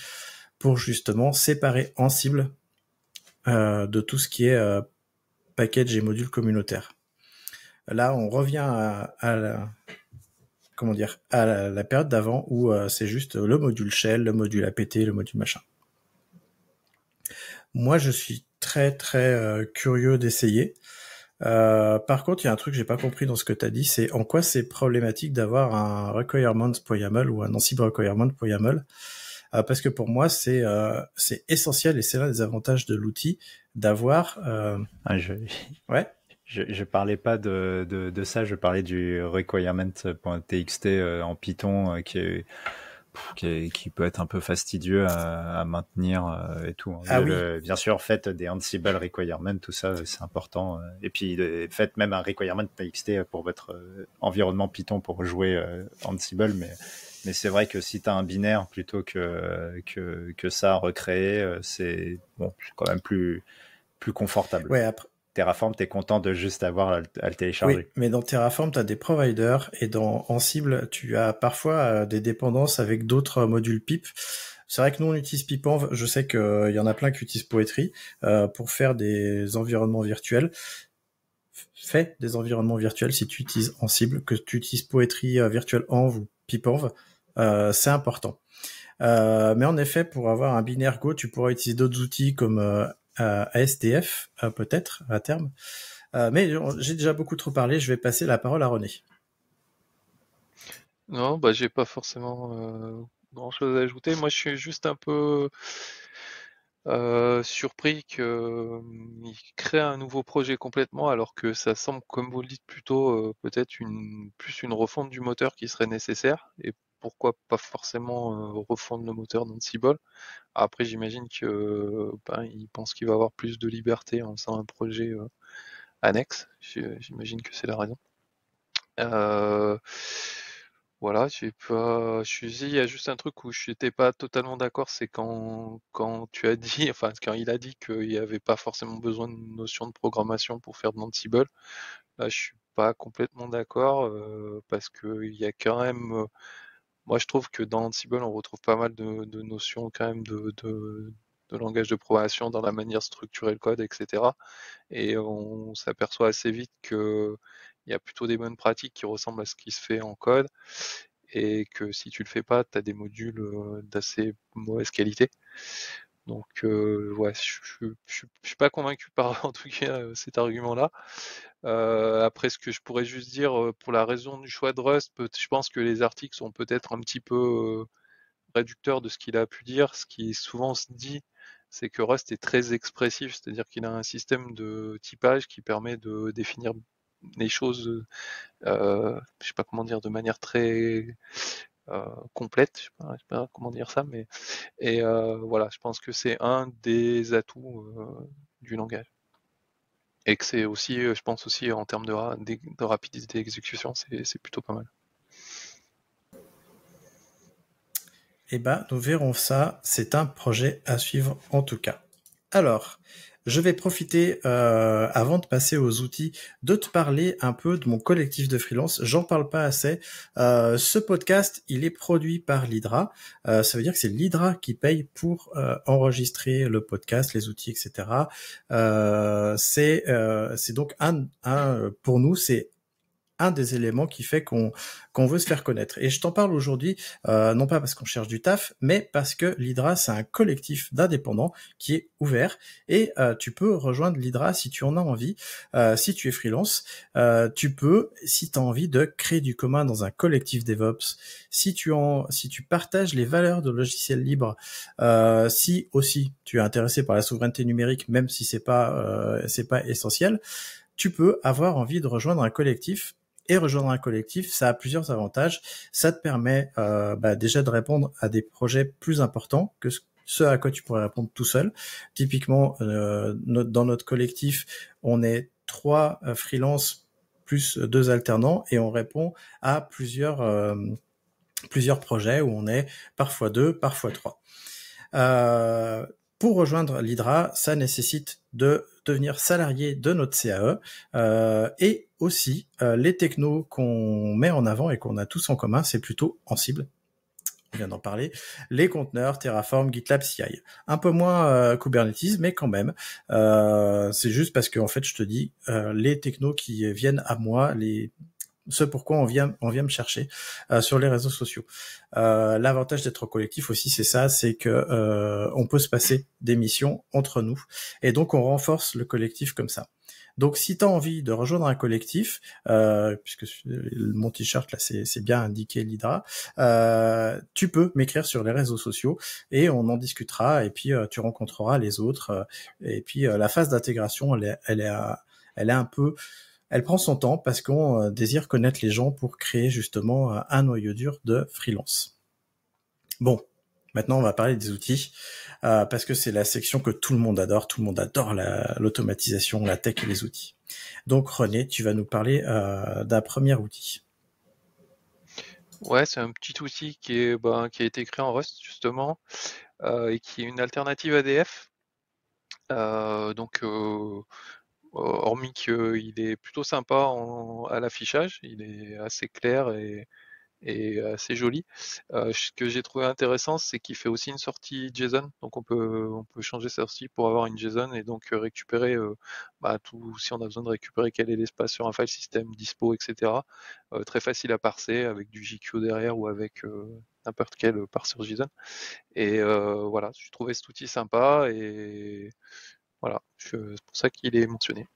pour justement séparer Ansible de tout ce qui est package et module communautaire. Là, on revient à la comment dire, à la, période d'avant où euh, c'est juste euh, le module shell, le module apt, le module machin. Moi, je suis très très euh, curieux d'essayer. par contre, il y a un truc que j'ai pas compris dans ce que tu as dit, c'est en quoi c'est problématique d'avoir un requirement.yaml ou un ansible requirement.yaml parce que pour moi, c'est c'est essentiel et c'est l'un des avantages de l'outil d'avoir. Ah, je... Ouais. Je, je parlais pas de, de, de, ça, je parlais du requirement.txt euh, en Python euh, qui est qui, qui, peut être un peu fastidieux à, maintenir euh, et tout. Hein. Ah oui. Bien sûr, faites des Ansible requirements, tout ça, c'est important. Et puis, faites même un requirement.txt pour votre environnement Python pour jouer Ansible. Mais, mais c'est vrai que si tu as un binaire plutôt que, que, que ça à recréer, c'est bon, quand même plus, plus confortable. Ouais, après, Terraform, tu es content de juste avoir à, le télécharger. Oui, mais dans Terraform, tu as des providers et dans Ansible, tu as parfois euh, des dépendances avec d'autres modules PIP. C'est vrai que nous, on utilise PipEnv. Je sais qu'il euh, y en a plein qui utilisent Poetry euh, pour faire des environnements virtuels. Fais des environnements virtuels si tu utilises Ansible, que tu utilises Poetry, virtuel Env ou PipEnv. c'est important. mais en effet, pour avoir un binaire Go, tu pourras utiliser d'autres outils comme euh, à SDF, euh, peut-être à terme. Euh, mais j'ai déjà beaucoup trop parlé, je vais passer la parole à René. Non, bah j'ai pas forcément grand chose à ajouter. Moi, je suis juste un peu surpris qu'il crée un nouveau projet complètement, alors que ça semble, comme vous le dites, plutôt peut-être une, plus une refonte du moteur qui serait nécessaire et pourquoi pas forcément euh, refondre le moteur dans d'Ansible. Après, j'imagine que euh, ben, il pense qu'il va avoir plus de liberté en faisant un projet euh, annexe. J'imagine que c'est la raison. voilà, Je suis il y a juste un truc où je n'étais pas totalement d'accord, c'est quand, tu as dit, enfin quand il a dit qu'il n'y avait pas forcément besoin de notion de programmation pour faire de l'Ansible. Là, je ne suis pas complètement d'accord parce qu'il y a quand même moi, je trouve que dans Ansible, on retrouve pas mal de, notions quand même de, langage de programmation dans la manière de structurer le code, etc. Et on s'aperçoit assez vite qu'il y a plutôt des bonnes pratiques qui ressemblent à ce qui se fait en code et que si tu le fais pas, tu as des modules euh, d'assez mauvaise qualité. Donc, euh, ouais, je ne suis pas convaincu par, en tout cas, euh, cet argument-là. Euh, après, ce que je pourrais juste dire euh, pour la raison du choix de Rust, je pense que les articles sont peut-être un petit peu réducteurs de ce qu'il a pu dire. Ce qui souvent se dit, c'est que Rust est très expressif, c'est-à-dire qu'il a un système de typage qui permet de définir les choses, euh, je sais pas comment dire, de manière très euh, complète, je sais, sais pas comment dire ça, mais et euh, voilà, je pense que c'est un des atouts euh, du langage et que c'est aussi, je pense aussi en termes de, de rapidité d'exécution, c'est plutôt pas mal. Eh bien nous verrons ça. C'est un projet à suivre en tout cas. Alors, je vais profiter, euh, avant de passer aux outils, de te parler un peu de mon collectif de freelance. J'en parle pas assez. Euh, ce podcast, il est produit par l'Hydra. Euh, ça veut dire que c'est l'Hydra qui paye pour enregistrer le podcast, les outils, etc. c'est donc un, un pour nous, c'est un des éléments qui fait qu'on veut se faire connaître. Et je t'en parle aujourd'hui, euh, non pas parce qu'on cherche du taf, mais parce que l'Hydra, c'est un collectif d'indépendants qui est ouvert et euh, tu peux rejoindre l'Hydra si tu en as envie, euh, si tu es freelance, tu peux, si tu as envie de créer du commun dans un collectif DevOps, si tu en, si tu partages les valeurs de logiciels libres, si aussi tu es intéressé par la souveraineté numérique, même si c'est pas c'est pas essentiel, tu peux avoir envie de rejoindre un collectif et rejoindre un collectif, ça a plusieurs avantages. Ça te permet euh, bah, déjà de répondre à des projets plus importants que ce à quoi tu pourrais répondre tout seul. Typiquement, euh, dans notre collectif, on est trois euh, freelances plus deux alternants et on répond à plusieurs plusieurs projets où on est parfois deux, parfois trois. Euh, pour rejoindre l'Hydra, ça nécessite de devenir salarié de notre CAE euh, et aussi euh, les technos qu'on met en avant et qu'on a tous en commun, c'est plutôt en cible. On vient d'en parler. Les conteneurs, Terraform, GitLab, CI. Un peu moins euh, Kubernetes, mais quand même. c'est juste parce que en fait, je te dis, les technos qui viennent à moi, les ce pourquoi on vient, on vient me chercher euh, sur les réseaux sociaux. Euh, l'avantage d'être collectif aussi, c'est ça, c'est que euh, on peut se passer des missions entre nous, et donc on renforce le collectif comme ça. Donc, si tu as envie de rejoindre un collectif, puisque mon t-shirt là c'est bien indiqué l'Hydra, tu peux m'écrire sur les réseaux sociaux et on en discutera et puis tu rencontreras les autres. et puis la phase d'intégration, elle, est, elle est un peu elle prend son temps parce qu'on euh, désire connaître les gens pour créer justement euh, un noyau dur de freelance. Bon, Maintenant, on va parler des outils euh, parce que c'est la section que tout le monde adore. Tout le monde adore l'automatisation, la, tech et les outils. Donc, René, tu vas nous parler d'un premier outil. Ouais, c'est un petit outil qui, est, ben, qui a été créé en Rust justement et qui est une alternative ADF. donc, hormis qu'il est plutôt sympa à l'affichage, il est assez clair et, assez joli. ce que j'ai trouvé intéressant, c'est qu'il fait aussi une sortie JSON, donc on peut on peut changer sa sortie pour avoir une JSON et donc récupérer bah, tout si on a besoin de récupérer quel est l'espace sur un file system, dispo, etc. très facile à parser avec du JQ e derrière ou avec n'importe quel parser JSON. Et voilà, j'ai trouvé cet outil sympa et voilà, c'est pour ça qu'il est mentionné.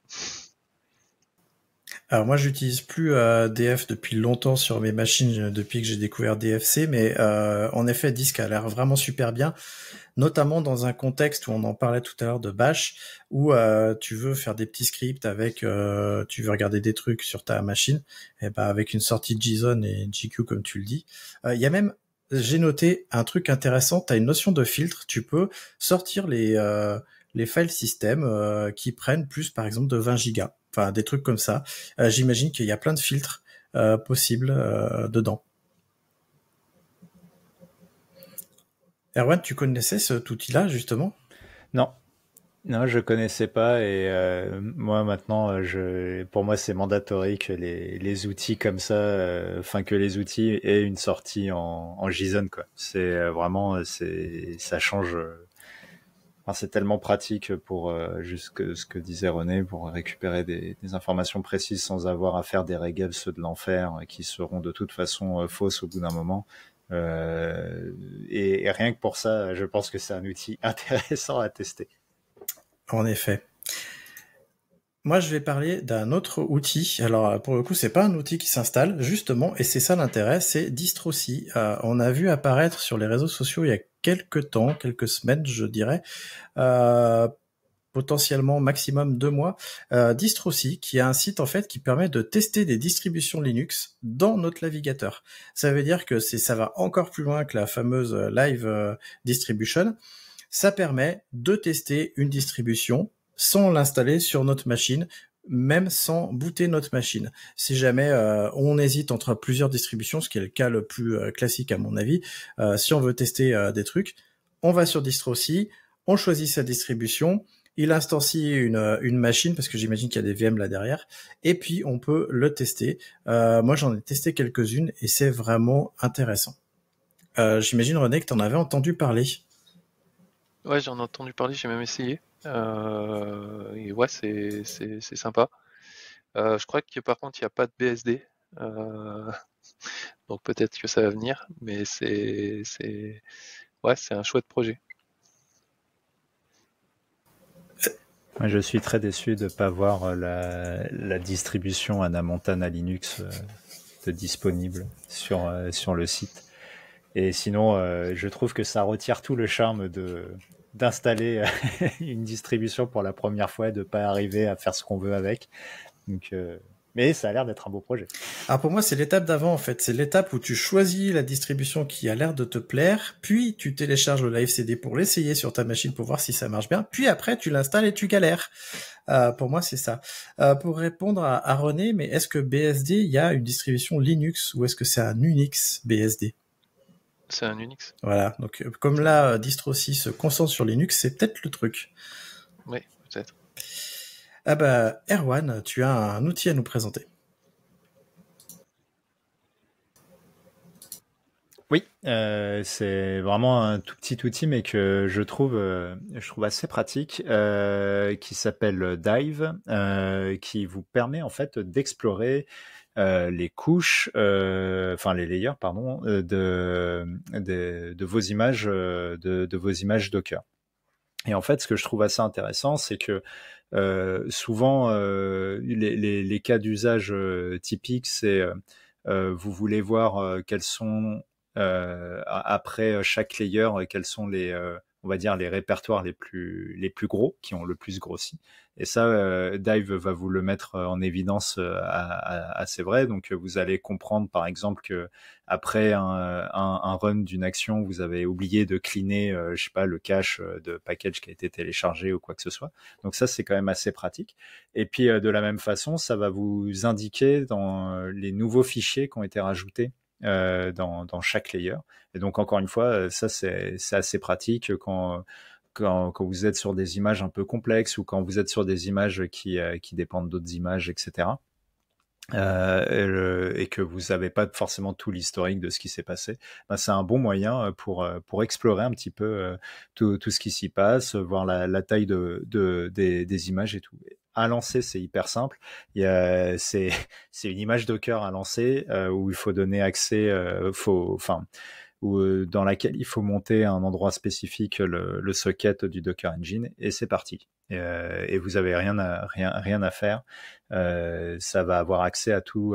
Alors moi, j'utilise plus euh, DF depuis longtemps sur mes machines euh, depuis que j'ai découvert DFC, mais euh, en effet, Disk a l'air vraiment super bien, notamment dans un contexte où on en parlait tout à l'heure de Bash, où tu veux faire des petits scripts avec, tu veux regarder des trucs sur ta machine, et eh ben avec une sortie de JSON et GQ comme tu le dis. Il y a même j'ai noté un truc intéressant, tu as une notion de filtre, tu peux sortir les, les file systems euh, qui prennent plus par exemple de 20 gigas, enfin des trucs comme ça. Euh, j'imagine qu'il y a plein de filtres euh, possibles dedans. Erwan, tu connaissais cet outil-là justement Non. Non, je connaissais pas et moi maintenant, je, pour moi c'est mandatorique que les, outils comme ça, enfin que les outils aient une sortie en, en JSON quoi. C'est vraiment, c'est ça change c'est tellement pratique pour euh, ce que disait René pour récupérer des, informations précises sans avoir à faire des regels ceux de l'enfer euh, qui seront de toute façon euh, fausses au bout d'un moment. et, rien que pour ça, je pense que c'est un outil intéressant à tester. En effet. Moi, je vais parler d'un autre outil. Alors, pour le coup, c'est pas un outil qui s'installe, justement, et c'est ça l'intérêt, c'est DistroCy. on a vu apparaître sur les réseaux sociaux il y a quelques temps, quelques semaines, je dirais, euh, potentiellement maximum deux mois, euh, aussi, qui est un site en fait qui permet de tester des distributions Linux dans notre navigateur. Ça veut dire que c'est ça va encore plus loin que la fameuse euh, live euh, distribution. Ça permet de tester une distribution sans l'installer sur notre machine même sans booter notre machine. Si jamais euh, on hésite entre plusieurs distributions, ce qui est le cas le plus euh, classique à mon avis, euh, si on veut tester des trucs, on va sur DistroC, on choisit sa distribution, il instancie une, une machine, parce que j'imagine qu'il y a des VM là derrière, et puis on peut le tester. moi j'en ai testé quelques-unes et c'est vraiment intéressant. j'imagine René que tu en avais entendu parler. Ouais, j'en ai entendu parler, j'ai même essayé. Euh, et ouais, c'est, c'est, c'est sympa. Euh, je crois que par contre, il n'y a pas de BSD. Euh, donc peut-être que ça va venir, mais c'est, c'est... ouais, c'est un chouette projet. je suis très déçu de ne pas voir la, la distribution Montana Linux de disponible sur, sur le site. Et sinon, je trouve que ça retire tout le charme de, d'installer euh, une distribution pour la première fois, de pas arriver à faire ce qu'on veut avec. Donc, euh, mais ça a l'air d'être un beau projet. Alors pour moi, c'est l'étape d'avant en fait. C'est l'étape où tu choisis la distribution qui a l'air de te plaire, puis tu télécharges le live CD pour l'essayer sur ta machine pour voir si ça marche bien, puis après tu l'installes et tu galères. Euh, pour moi, c'est ça. pour répondre à, à René, mais est-ce que BSD, il y a une distribution Linux ou est-ce que c'est un Unix BSD c'est un Unix. Voilà, donc euh, comme là, euh, Distro 6 se concentre sur Linux, c'est peut-être le truc. Oui, peut-être. Ah bah, Erwan, tu as un outil à nous présenter. Oui, euh, c'est vraiment un tout petit outil, mais que je trouve, je trouve assez pratique, qui s'appelle Dive, qui vous permet en fait d'explorer euh, les couches, euh, enfin les layers, pardon, euh, de, de, vos images, de, vos images Docker. Et en fait, ce que je trouve assez intéressant, c'est que souvent, les, cas d'usage typiques, c'est vous voulez voir quels sont, après chaque layer, quels sont les, on va dire, les répertoires les plus, les plus gros, qui ont le plus grossi. Et ça, euh, Dive va vous le mettre euh, en évidence assez euh, vrai. Donc, vous allez comprendre, par exemple, que après un, run d'une action, vous avez oublié de cleaner, je sais pas, le cache de package qui a été téléchargé ou quoi que ce soit. Donc, ça, c'est quand même assez pratique. Et puis, de la même façon, ça va vous indiquer dans les nouveaux fichiers qui ont été rajoutés euh, dans, chaque layer. Et donc, encore une fois, ça, c'est assez pratique quand, quand, vous êtes sur des images un peu complexes ou quand vous êtes sur des images qui, euh, qui dépendent d'autres images, etc. Euh, et, que vous n'avez pas forcément tout l'historique de ce qui s'est passé, ben, c'est un bon moyen pour, pour explorer un petit peu tout, tout ce qui s'y passe, voir la, taille de, de, des, des, images et tout à lancer, c'est hyper simple. c'est une image Docker à lancer euh, où il faut donner accès, euh, faut, enfin, euh, dans laquelle il faut monter à un endroit spécifique le, socket du Docker Engine et c'est parti. Et, vous avez rien à, rien, rien à faire. ça va avoir accès à tout,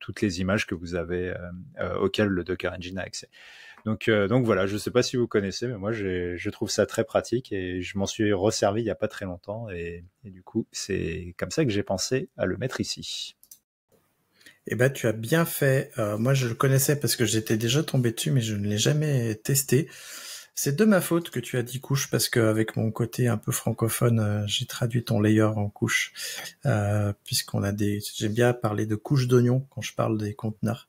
toutes les images que vous avez auxquelles le Docker Engine a accès. Euh, donc, voilà, je ne sais pas si vous connaissez, mais moi je trouve ça très pratique et je m'en suis resservi il n'y a pas très longtemps. Et, du coup, c'est comme ça que j'ai pensé à le mettre ici. Eh bien, tu as bien fait. Euh, moi, je le connaissais parce que j'étais déjà tombé dessus, mais je ne l'ai jamais testé. C'est de ma faute que tu as dit couche parce qu'avec mon côté un peu francophone, euh, j'ai traduit ton layer en couche euh, puisqu'on a des. J'aime bien parler de couche d'oignon quand je parle des conteneurs.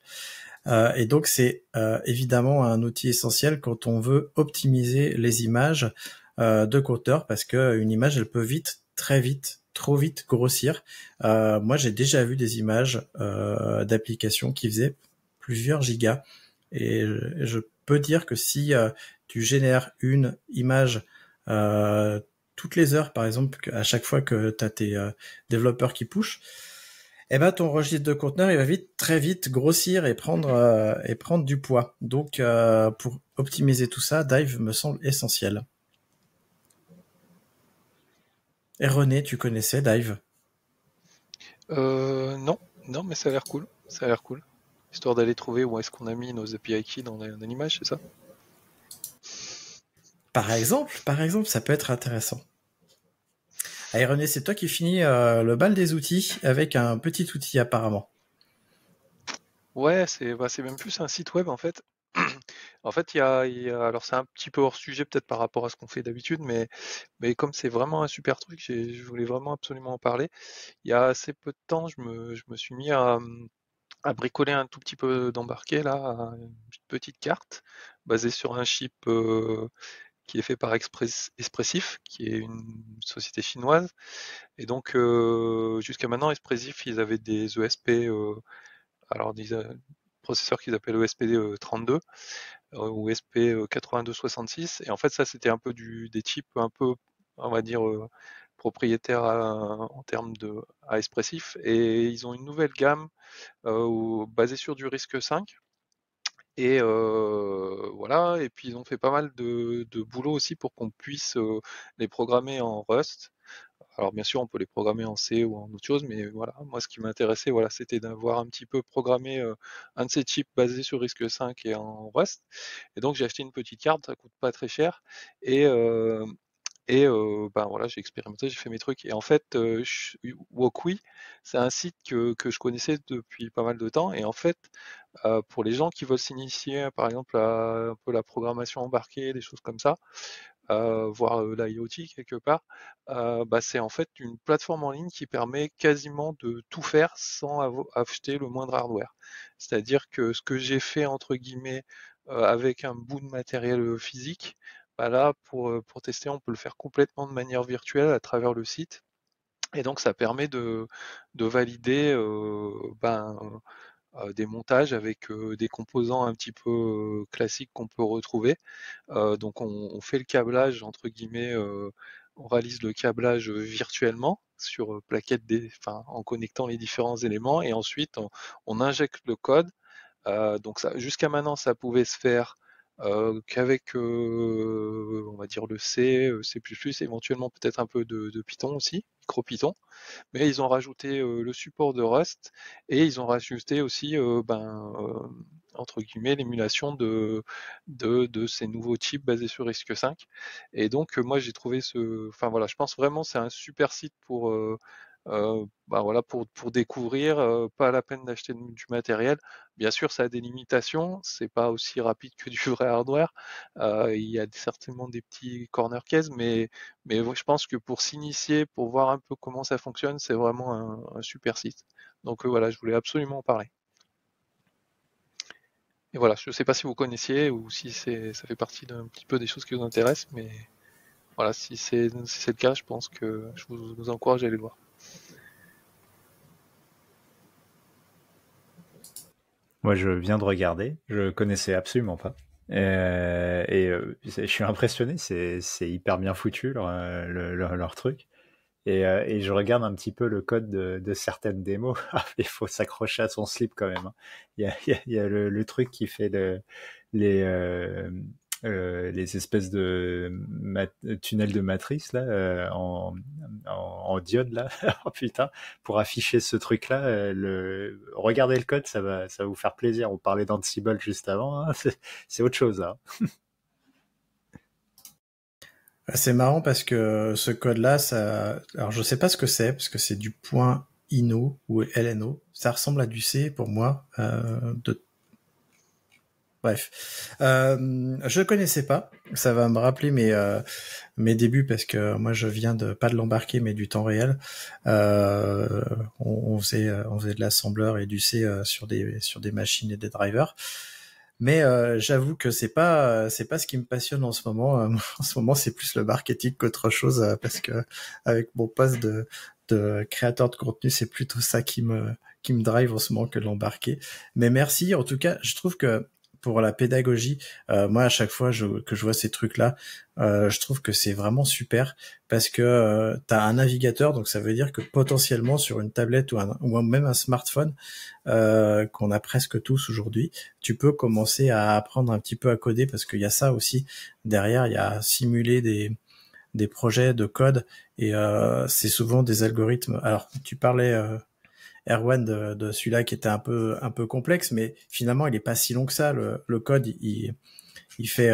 Euh, et donc c'est évidemment un outil essentiel quand on veut optimiser les images de compteur parce qu'une image elle peut vite, très vite trop vite grossir. moi, j'ai déjà vu des images d'applications qui faisaient plusieurs gigas, et je, peux dire que si tu génères une image euh, toutes les heures, par exemple, à chaque fois que tu as tes euh, développeurs qui push, et eh ben ton registre de conteneurs il va vite, très vite grossir et prendre euh, et prendre du poids. Donc pour optimiser tout ça, Dive me semble essentiel. Et René, tu connaissais Dive Non, non, mais ça a l'air cool. Ça a l'air cool. Histoire d'aller trouver où est-ce qu'on a mis nos API keys dans, dans l'image, c'est ça par exemple, par exemple, ça peut être intéressant. Allez ah, René, c'est toi qui finis euh, le bal des outils avec un petit outil apparemment. Ouais, c'est bah, même plus un site web en fait. en fait, il y a, alors c'est un petit peu hors sujet peut-être par rapport à ce qu'on fait d'habitude, mais, mais comme c'est vraiment un super truc, je voulais vraiment absolument en parler. Il y a assez peu de temps, je me, je me suis mis à, bricoler un tout petit peu d'embarqué là, une petite carte basée sur un chip euh, qui est fait par Express, Expressif, qui est une société chinoise. Et donc, euh, jusqu'à maintenant, Expressif, ils avaient des ESP, euh, alors des euh, processeurs qu'ils appellent ESP32 ou e ESP8266. Et en fait, ça, c'était un peu du, des types un peu, on va dire, propriétaires en termes de Expressif. Et ils ont une nouvelle gamme basée sur du risque 5 et voilà, et puis ils ont fait pas mal de, boulot aussi pour qu'on puisse les programmer en Rust. Alors bien sûr, on peut les programmer en C ou en autre chose, mais voilà, moi ce qui m'intéressait, voilà, c'était d'avoir un petit peu programmé un de ces chips basés sur RISC-V et en Rust. Et donc j'ai acheté une petite carte, ça coûte pas très cher. Et et ben voilà, j'ai expérimenté, j'ai fait mes trucs. Et en fait, euh, Wokui, c'est un site que, je connaissais depuis pas mal de temps. Et en fait, pour les gens qui veulent s'initier, par exemple, à un peu la programmation embarquée, des choses comme ça, voire l'IoT quelque part, bah, c'est en fait une plateforme en ligne qui permet quasiment de tout faire sans acheter le moindre hardware. C'est-à-dire que ce que j'ai fait entre guillemets avec un bout de matériel physique, là, euh, pour, tester, on peut le faire complètement de manière virtuelle à travers le site. Et donc, ça permet de, valider euh, ben, euh, des montages avec des composants un petit peu classiques qu'on peut retrouver. donc, on, fait le câblage, entre guillemets, on réalise le câblage virtuellement sur plaquette des, en connectant les différents éléments et ensuite on, injecte le code. donc, ça, jusqu'à maintenant, ça pouvait se faire euh, qu'avec, euh, on va dire, le C, euh, C++, éventuellement peut-être un peu de, de Python aussi, micro Python. Mais ils ont rajouté euh, le support de Rust et ils ont rajouté aussi, ben, entre guillemets, l'émulation de, de, de, ces nouveaux types basés sur risc 5. Et donc, moi, j'ai trouvé ce... Enfin, voilà, je pense vraiment c'est un super site pour euh, bah voilà, pour, pour découvrir, pas la peine d'acheter du matériel. Bien sûr, ça a des limitations, c'est pas aussi rapide que du vrai hardware. il y a certainement des petits corner cases, mais, mais je pense que pour s'initier, pour voir un peu comment ça fonctionne, c'est vraiment un, super site. Donc voilà, je voulais absolument en parler. Et voilà, je ne sais pas si vous connaissiez ou si ça fait partie d'un petit peu des choses qui vous intéressent, mais voilà, si c'est le cas, je pense que je vous, vous encourage à aller le voir. Moi, je viens de regarder, je connaissais absolument pas. Euh, et euh, je suis impressionné, c'est hyper bien foutu leur, euh, leur, truc. Et, je regarde un petit peu le code de, certaines démos. Ah, il faut s'accrocher à son slip quand même. Hein. Il, y a, le, truc qui fait les, euh, les espèces de euh, tunnels de matrice là, euh, en, en, diode là, oh, pour afficher ce truc là. le... Regardez le code, ça va, ça vous faire plaisir. On parlait d'Ansible juste avant, hein. c'est autre chose hein. ah, c'est marrant parce que ce code là, ça, alors je sais pas ce que c'est parce que c'est du point ino ou lno, ça ressemble à du C pour moi de Bref, euh, je connaissais pas. Ça va me rappeler mes euh, mes débuts parce que moi je viens de pas de l'embarquer mais du temps réel. Euh, on, on, faisait euh, on faisait de l'assembleur et du C euh, sur des sur des machines et des drivers. Mais euh, j'avoue que c'est pas c'est pas ce qui me passionne en ce moment. en ce moment c'est plus le marketing qu'autre chose parce que avec mon poste de de créateur de contenu c'est plutôt ça qui me qui me drive en ce moment que l'embarquer. Mais merci en tout cas. Je trouve que pour la pédagogie, euh, moi à chaque fois que je vois ces trucs-là, euh, je trouve que c'est vraiment super parce que euh, tu as un navigateur, donc ça veut dire que potentiellement sur une tablette ou, même un smartphone qu'on a presque tous aujourd'hui, tu peux commencer à apprendre un petit peu à coder parce qu'il y a ça aussi derrière, il y a simuler des des projets de code et c'est souvent des algorithmes. Alors tu parlais Erwan de, celui-là qui était un peu un peu complexe, mais finalement il n'est pas si long que ça. Le, code il fait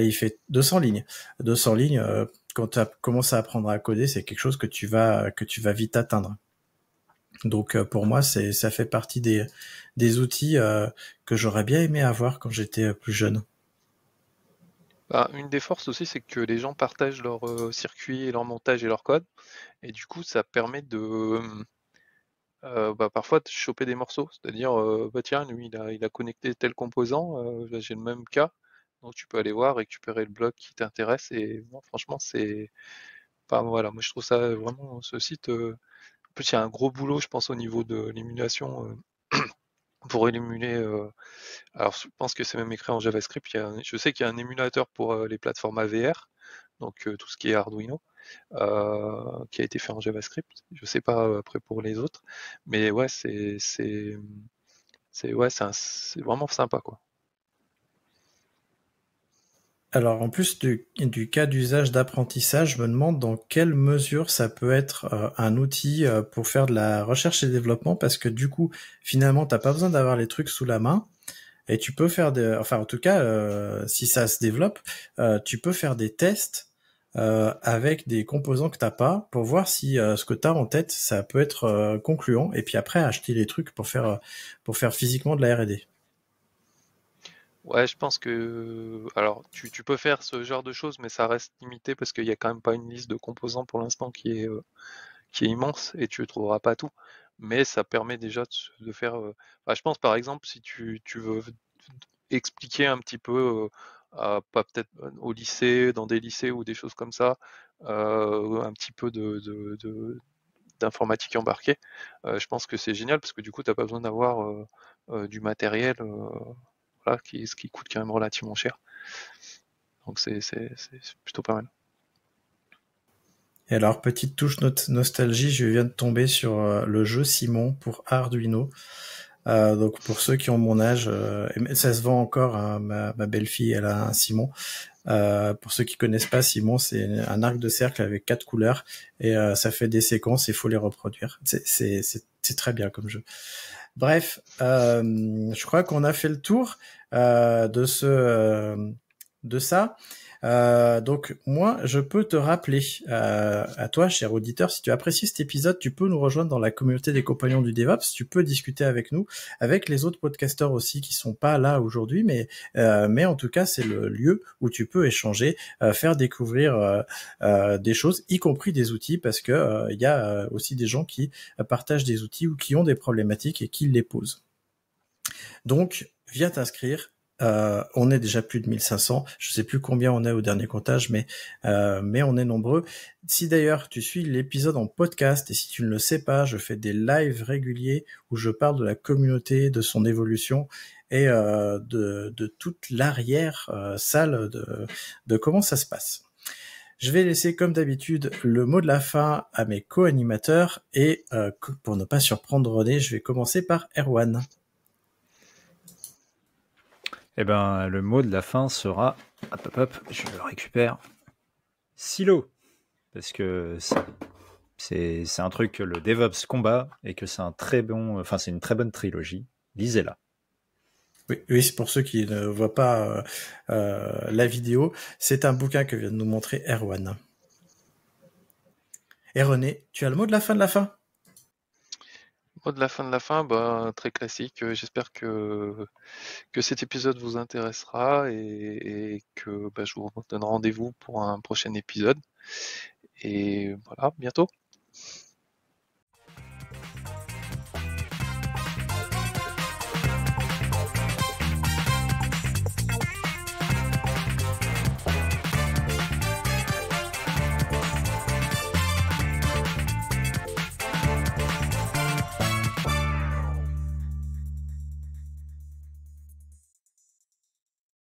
il fait 200 euh, ah, lignes. 200 lignes euh, quand tu commences à apprendre à coder, c'est quelque chose que tu vas que tu vas vite atteindre. Donc euh, pour moi, c'est ça fait partie des outils que j'aurais bien aimé avoir quand j'étais plus jeune. Bah, une des forces aussi, c'est que les gens partagent leur circuits et leur montage et leur code, et du coup, ça permet de parfois euh, bah, parfois choper des morceaux. C'est-à-dire, euh, bah tiens, lui, il a, il a connecté tel composant, euh, j'ai le même cas. Donc tu peux aller voir, récupérer le bloc qui t'intéresse. Et franchement, c'est. Enfin, voilà, moi je trouve ça vraiment ce site. Euh, en plus, il y a un gros boulot, je pense, au niveau de l'émulation. pour émuler, alors je pense que c'est même écrit en JavaScript. Il y a, je sais qu'il y a un émulateur pour les plateformes AVR, donc tout ce qui est Arduino. Euh, qui a été fait en JavaScript. Je sais pas euh, après pour les autres, mais ouais, c'est c'est ouais, c'est vraiment sympa quoi. Alors en plus du, cas d'usage d'apprentissage, je me demande dans quelle mesure ça peut être euh, un outil pour faire de la recherche et développement, parce que du coup, finalement, t'as pas besoin d'avoir les trucs sous la main, et tu peux faire des, enfin en tout cas, si ça se développe, tu peux faire des tests euh, avec des composants que t'as pas pour voir si euh, ce que tu as en tête ça peut être euh, concluant et puis après acheter les trucs pour faire pour faire physiquement de la R&D. Ouais, je pense que alors tu, peux faire ce genre de choses, mais ça reste limité parce qu'il n'y a quand même pas une liste de composants pour l'instant qui est qui est immense et tu ne trouveras pas tout. Mais ça permet déjà de, faire. je pense par exemple si tu veux expliquer un petit peu pas peut-être ben, au lycée, dans des lycées ou des choses comme ça, euh, un petit peu d'informatique embarquée, euh, je pense que c'est génial parce que du coup, tu n'as pas besoin d'avoir euh, du matériel qui, ce qui coûte quand même relativement cher. Donc c'est plutôt pas mal. Et alors, petite touche nostalgie, je viens de tomber sur le jeu Simon pour Arduino. Euh, donc pour ceux qui ont mon âge, euh, ça se vend encore. Hein, ma, belle-fille, elle a un Simon. Euh, pour ceux qui connaissent pas Simon, c'est un arc de cercle avec quatre couleurs et euh, ça fait des séquences. Il faut les reproduire. C'est très bien comme jeu. Bref, euh, je crois qu'on a fait le tour de ce de ça. Euh, donc moi, je peux te rappeler euh, à toi, cher auditeur, si tu apprécies cet épisode, tu peux nous rejoindre dans la communauté des compagnons du DevOps. Tu peux discuter avec nous, avec les autres podcasteurs aussi qui sont pas là aujourd'hui, mais euh, mais en tout cas, c'est le lieu où tu peux échanger, faire découvrir des choses, y compris des outils, parce que il y a aussi des gens qui partagent des outils ou qui ont des problématiques et qui les posent. Donc, viens t'inscrire euh, on est déjà plus de 1500. Je ne sais plus combien on est au dernier comptage, mais euh, mais on est nombreux. Si d'ailleurs tu suis l'épisode en podcast et si tu ne le sais pas, je fais des lives réguliers où je parle de la communauté, de son évolution et euh, de, de, toute l'arrière salle de, de comment ça se passe. Je vais laisser comme d'habitude le mot de la fin à mes co-animateurs et pour ne pas surprendre René, je vais commencer par Erwan. Eh ben, le mot de la fin sera. Hop, hop, hop, je le récupère. Silo. Parce que c'est un truc que le DevOps combat et que c'est un très bon. Enfin, c'est une très bonne trilogie. Lisez-la. Oui, oui c'est pour ceux qui ne voient pas euh, euh, la vidéo. C'est un bouquin que vient de nous montrer Erwan. Et René, tu as le mot de la fin de la fin de la fin de la fin, bah, très classique. Euh, j'espère que, que cet épisode vous intéressera et, que bah, je vous donne rendez-vous pour un prochain épisode. Et voilà, bientôt.